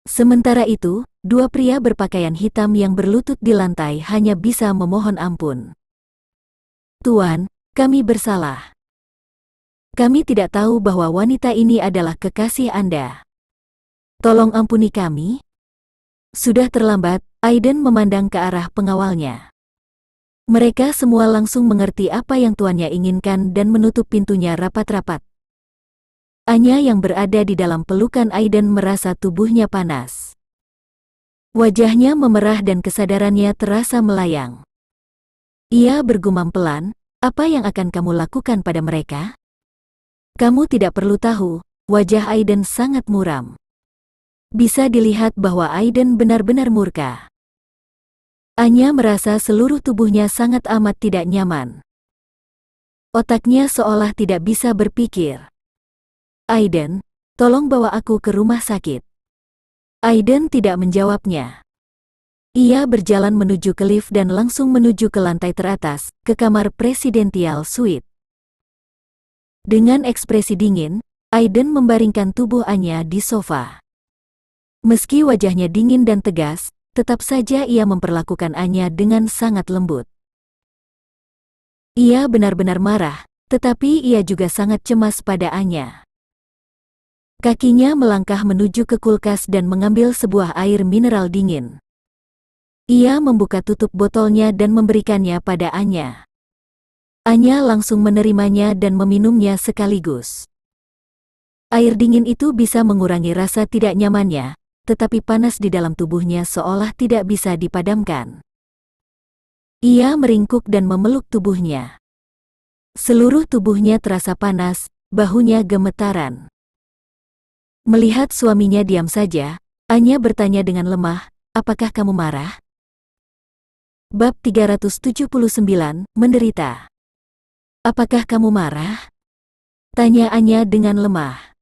Sementara itu, dua pria berpakaian hitam yang berlutut di lantai hanya bisa memohon ampun. Tuan, kami bersalah. Kami tidak tahu bahwa wanita ini adalah kekasih Anda. Tolong ampuni kami. Sudah terlambat, Aiden memandang ke arah pengawalnya. Mereka semua langsung mengerti apa yang tuannya inginkan dan menutup pintunya rapat-rapat. Anya yang berada di dalam pelukan Aiden merasa tubuhnya panas. Wajahnya memerah dan kesadarannya terasa melayang. Ia bergumam pelan, apa yang akan kamu lakukan pada mereka? Kamu tidak perlu tahu, wajah Aiden sangat muram. Bisa dilihat bahwa Aiden benar-benar murka. Anya merasa seluruh tubuhnya sangat amat tidak nyaman. Otaknya seolah tidak bisa berpikir. Aiden, tolong bawa aku ke rumah sakit. Aiden tidak menjawabnya. Ia berjalan menuju ke lift dan langsung menuju ke lantai teratas, ke kamar presidensial suite. Dengan ekspresi dingin, Aiden membaringkan tubuh Anya di sofa. Meski wajahnya dingin dan tegas, tetap saja ia memperlakukan Anya dengan sangat lembut. Ia benar-benar marah, tetapi ia juga sangat cemas pada Anya. Kakinya melangkah menuju ke kulkas dan mengambil sebuah air mineral dingin. Ia membuka tutup botolnya dan memberikannya pada Anya. Anya langsung menerimanya dan meminumnya sekaligus. Air dingin itu bisa mengurangi rasa tidak nyamannya, tetapi panas di dalam tubuhnya seolah tidak bisa dipadamkan. Ia meringkuk dan memeluk tubuhnya. Seluruh tubuhnya terasa panas, bahunya gemetaran. Melihat suaminya diam saja, Anya bertanya dengan lemah, apakah kamu marah? Bab 379, Menderita Apakah kamu marah? Tanya Anya dengan lemah.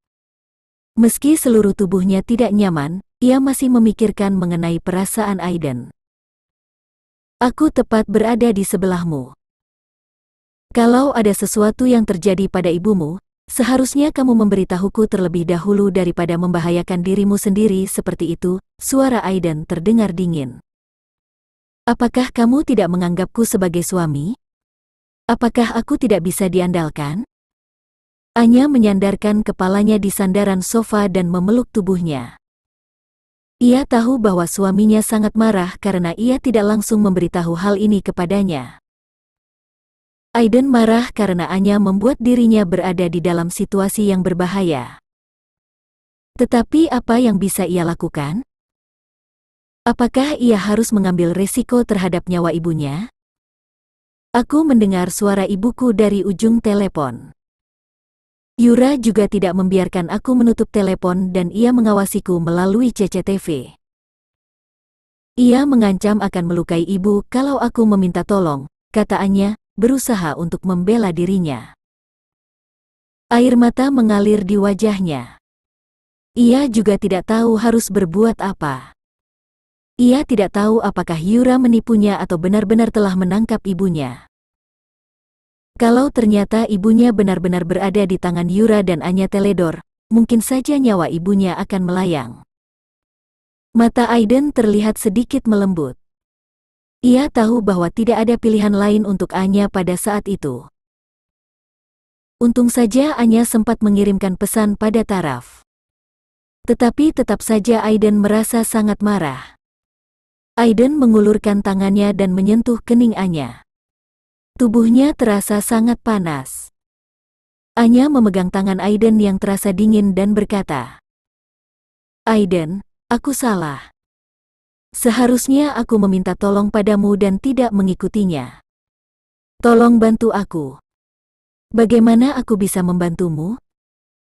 Meski seluruh tubuhnya tidak nyaman, ia masih memikirkan mengenai perasaan Aiden. Aku tepat berada di sebelahmu. Kalau ada sesuatu yang terjadi pada ibumu, seharusnya kamu memberitahuku terlebih dahulu daripada membahayakan dirimu sendiri seperti itu, suara Aiden terdengar dingin. Apakah kamu tidak menganggapku sebagai suami? Apakah aku tidak bisa diandalkan? Anya menyandarkan kepalanya di sandaran sofa dan memeluk tubuhnya. Ia tahu bahwa suaminya sangat marah karena ia tidak langsung memberitahu hal ini kepadanya. Aiden marah karena Anya membuat dirinya berada di dalam situasi yang berbahaya. Tetapi apa yang bisa ia lakukan? Apakah ia harus mengambil resiko terhadap nyawa ibunya? Aku mendengar suara ibuku dari ujung telepon. Yura juga tidak membiarkan aku menutup telepon dan ia mengawasiku melalui CCTV. Ia mengancam akan melukai ibu kalau aku meminta tolong, kataannya, berusaha untuk membela dirinya. Air mata mengalir di wajahnya. Ia juga tidak tahu harus berbuat apa. Ia tidak tahu apakah Yura menipunya atau benar-benar telah menangkap ibunya. Kalau ternyata ibunya benar-benar berada di tangan Yura dan Anya Teledor, mungkin saja nyawa ibunya akan melayang. Mata Aiden terlihat sedikit melembut. Ia tahu bahwa tidak ada pilihan lain untuk Anya pada saat itu. Untung saja Anya sempat mengirimkan pesan pada Taraf. Tetapi tetap saja Aiden merasa sangat marah. Aiden mengulurkan tangannya dan menyentuh kening Anya. Tubuhnya terasa sangat panas. Anya memegang tangan Aiden yang terasa dingin dan berkata, Aiden, aku salah. Seharusnya aku meminta tolong padamu dan tidak mengikutinya. Tolong bantu aku. Bagaimana aku bisa membantumu?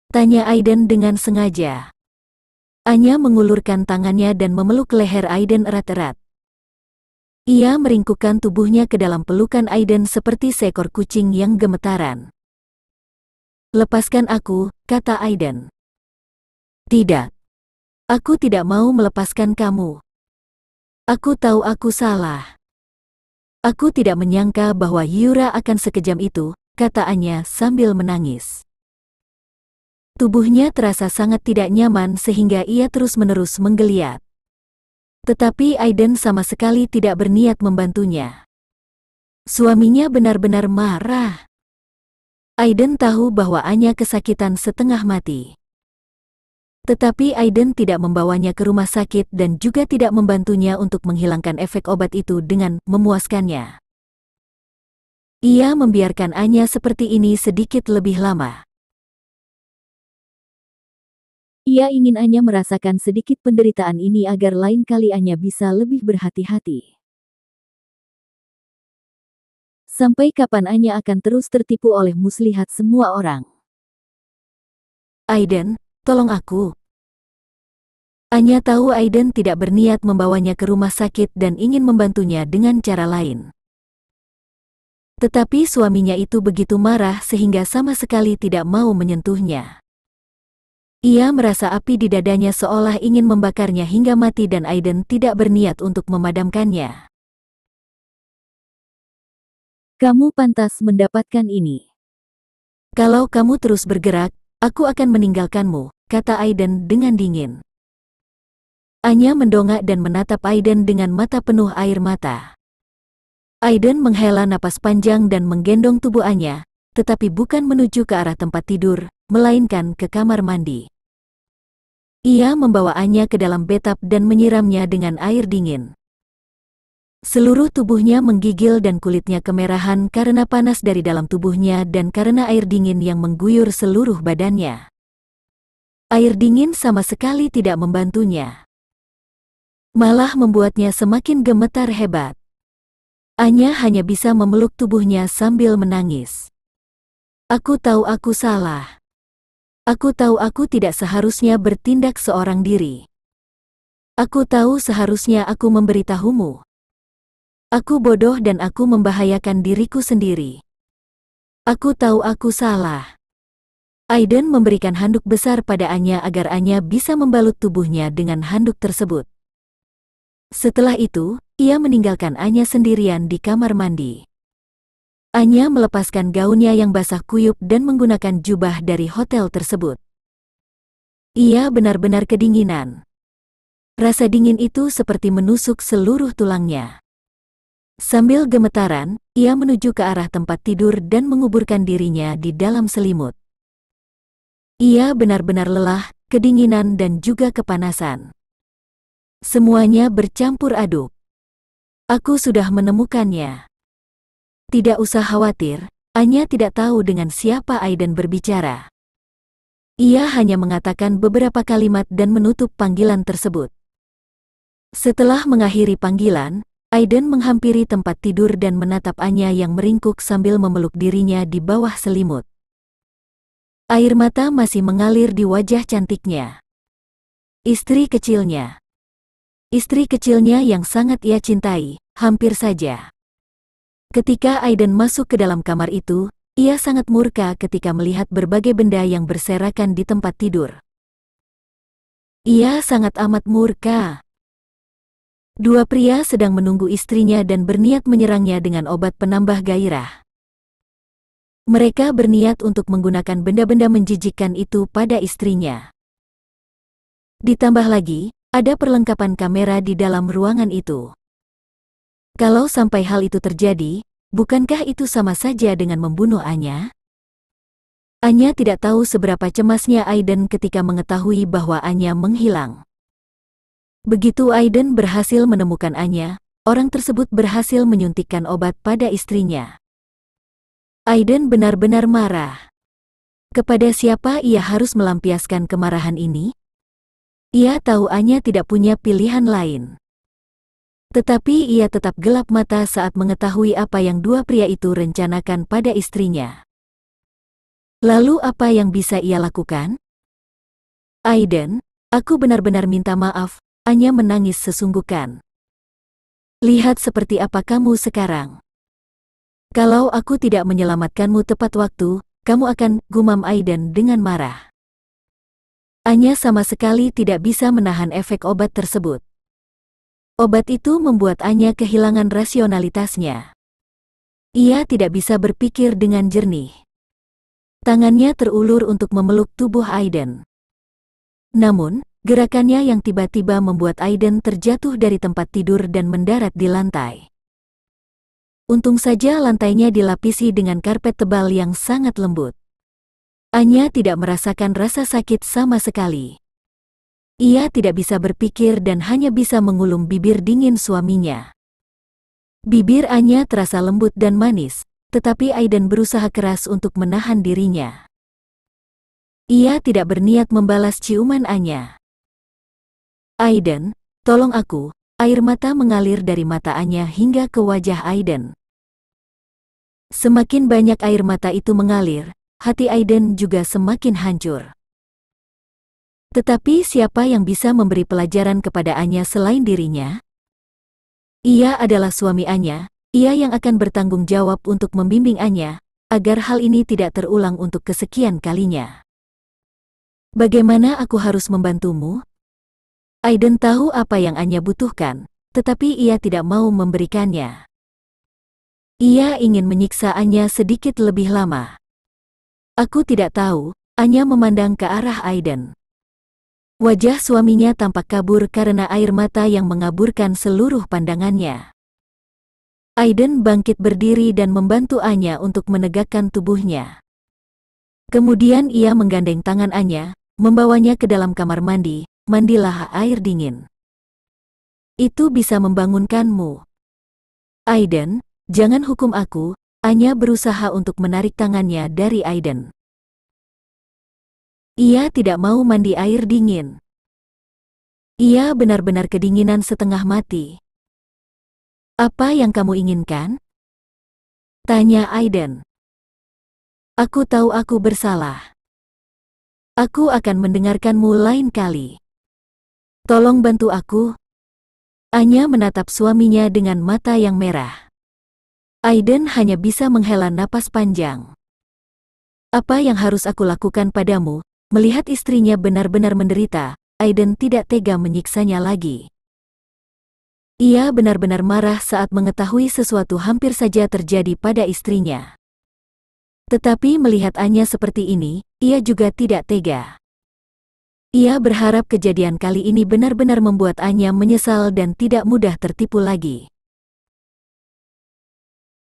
Tanya Aiden dengan sengaja. Anya mengulurkan tangannya dan memeluk leher Aiden erat-erat. Ia meringkukkan tubuhnya ke dalam pelukan Aiden seperti seekor kucing yang gemetaran. Lepaskan aku, kata Aiden. Tidak. Aku tidak mau melepaskan kamu. Aku tahu aku salah. Aku tidak menyangka bahwa Yura akan sekejam itu, kata Anya sambil menangis. Tubuhnya terasa sangat tidak nyaman sehingga ia terus-menerus menggeliat. Tetapi Aiden sama sekali tidak berniat membantunya. Suaminya benar-benar marah. Aiden tahu bahwa Anya kesakitan setengah mati. Tetapi Aiden tidak membawanya ke rumah sakit dan juga tidak membantunya untuk menghilangkan efek obat itu dengan memuaskannya. Ia membiarkan Anya seperti ini sedikit lebih lama. Ia ingin Anya merasakan sedikit penderitaan ini agar lain kali Anya bisa lebih berhati-hati. Sampai kapan Anya akan terus tertipu oleh muslihat semua orang? Aiden, tolong aku. Anya tahu Aiden tidak berniat membawanya ke rumah sakit dan ingin membantunya dengan cara lain. Tetapi suaminya itu begitu marah sehingga sama sekali tidak mau menyentuhnya. Ia merasa api di dadanya seolah ingin membakarnya hingga mati dan Aiden tidak berniat untuk memadamkannya. Kamu pantas mendapatkan ini. Kalau kamu terus bergerak, aku akan meninggalkanmu, kata Aiden dengan dingin. Anya mendongak dan menatap Aiden dengan mata penuh air mata. Aiden menghela napas panjang dan menggendong tubuh Anya, tetapi bukan menuju ke arah tempat tidur, melainkan ke kamar mandi. Ia membawa Anya ke dalam betap dan menyiramnya dengan air dingin. Seluruh tubuhnya menggigil dan kulitnya kemerahan karena panas dari dalam tubuhnya dan karena air dingin yang mengguyur seluruh badannya. Air dingin sama sekali tidak membantunya. Malah membuatnya semakin gemetar hebat. Anya hanya bisa memeluk tubuhnya sambil menangis. Aku tahu aku salah. Aku tahu aku tidak seharusnya bertindak seorang diri. Aku tahu seharusnya aku memberitahumu. Aku bodoh dan aku membahayakan diriku sendiri. Aku tahu aku salah. Aiden memberikan handuk besar pada Anya agar Anya bisa membalut tubuhnya dengan handuk tersebut. Setelah itu, ia meninggalkan Anya sendirian di kamar mandi. Anya melepaskan gaunnya yang basah kuyup dan menggunakan jubah dari hotel tersebut. Ia benar-benar kedinginan. Rasa dingin itu seperti menusuk seluruh tulangnya. Sambil gemetaran, ia menuju ke arah tempat tidur dan menguburkan dirinya di dalam selimut. Ia benar-benar lelah, kedinginan dan juga kepanasan. Semuanya bercampur aduk. Aku sudah menemukannya. Tidak usah khawatir, Anya tidak tahu dengan siapa Aiden berbicara. Ia hanya mengatakan beberapa kalimat dan menutup panggilan tersebut. Setelah mengakhiri panggilan, Aiden menghampiri tempat tidur dan menatap Anya yang meringkuk sambil memeluk dirinya di bawah selimut. Air mata masih mengalir di wajah cantiknya. Istri kecilnya. Istri kecilnya yang sangat ia cintai, hampir saja. Ketika Aiden masuk ke dalam kamar itu, ia sangat murka ketika melihat berbagai benda yang berserakan di tempat tidur. Ia sangat amat murka. Dua pria sedang menunggu istrinya dan berniat menyerangnya dengan obat penambah gairah. Mereka berniat untuk menggunakan benda-benda menjijikkan itu pada istrinya. Ditambah lagi, ada perlengkapan kamera di dalam ruangan itu. Kalau sampai hal itu terjadi, bukankah itu sama saja dengan membunuh Anya? Anya tidak tahu seberapa cemasnya Aiden ketika mengetahui bahwa Anya menghilang. Begitu Aiden berhasil menemukan Anya, orang tersebut berhasil menyuntikkan obat pada istrinya. Aiden benar-benar marah. Kepada siapa ia harus melampiaskan kemarahan ini? Ia tahu Anya tidak punya pilihan lain. Tetapi ia tetap gelap mata saat mengetahui apa yang dua pria itu rencanakan pada istrinya. Lalu apa yang bisa ia lakukan? Aiden, aku benar-benar minta maaf, Anya menangis sesungguhkan. Lihat seperti apa kamu sekarang. Kalau aku tidak menyelamatkanmu tepat waktu, kamu akan gumam Aiden dengan marah. Anya sama sekali tidak bisa menahan efek obat tersebut. Obat itu membuat Anya kehilangan rasionalitasnya. Ia tidak bisa berpikir dengan jernih. Tangannya terulur untuk memeluk tubuh Aiden. Namun, gerakannya yang tiba-tiba membuat Aiden terjatuh dari tempat tidur dan mendarat di lantai. Untung saja lantainya dilapisi dengan karpet tebal yang sangat lembut. Anya tidak merasakan rasa sakit sama sekali. Ia tidak bisa berpikir dan hanya bisa mengulum bibir dingin suaminya. Bibir Anya terasa lembut dan manis, tetapi Aiden berusaha keras untuk menahan dirinya. Ia tidak berniat membalas ciuman Anya. Aiden, tolong aku, air mata mengalir dari mata Anya hingga ke wajah Aiden. Semakin banyak air mata itu mengalir, hati Aiden juga semakin hancur. Tetapi siapa yang bisa memberi pelajaran kepada Anya selain dirinya? Ia adalah suami Anya, ia yang akan bertanggung jawab untuk membimbing Anya, agar hal ini tidak terulang untuk kesekian kalinya. Bagaimana aku harus membantumu? Aiden tahu apa yang Anya butuhkan, tetapi ia tidak mau memberikannya. Ia ingin menyiksa Anya sedikit lebih lama. Aku tidak tahu, Anya memandang ke arah Aiden. Wajah suaminya tampak kabur karena air mata yang mengaburkan seluruh pandangannya. Aiden bangkit berdiri dan membantu Anya untuk menegakkan tubuhnya. Kemudian ia menggandeng tangan Anya, membawanya ke dalam kamar mandi, mandilah air dingin. Itu bisa membangunkanmu. Aiden, jangan hukum aku, Anya berusaha untuk menarik tangannya dari Aiden. Ia tidak mau mandi air dingin. Ia benar-benar kedinginan setengah mati. Apa yang kamu inginkan? Tanya Aiden. Aku tahu aku bersalah. Aku akan mendengarkanmu lain kali. Tolong bantu aku. Anya menatap suaminya dengan mata yang merah. Aiden hanya bisa menghela napas panjang. Apa yang harus aku lakukan padamu, Melihat istrinya benar-benar menderita, Aiden tidak tega menyiksanya lagi. Ia benar-benar marah saat mengetahui sesuatu hampir saja terjadi pada istrinya. Tetapi melihat Anya seperti ini, ia juga tidak tega. Ia berharap kejadian kali ini benar-benar membuat Anya menyesal dan tidak mudah tertipu lagi.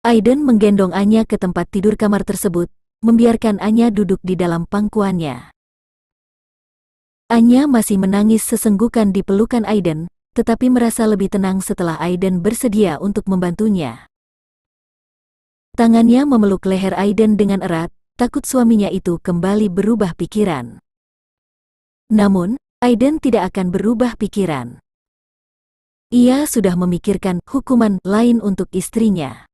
Aiden menggendong Anya ke tempat tidur kamar tersebut, membiarkan Anya duduk di dalam pangkuannya. Anya masih menangis sesenggukan di pelukan Aiden, tetapi merasa lebih tenang setelah Aiden bersedia untuk membantunya. Tangannya memeluk leher Aiden dengan erat, takut suaminya itu kembali berubah pikiran. Namun, Aiden tidak akan berubah pikiran. Ia sudah memikirkan hukuman lain untuk istrinya.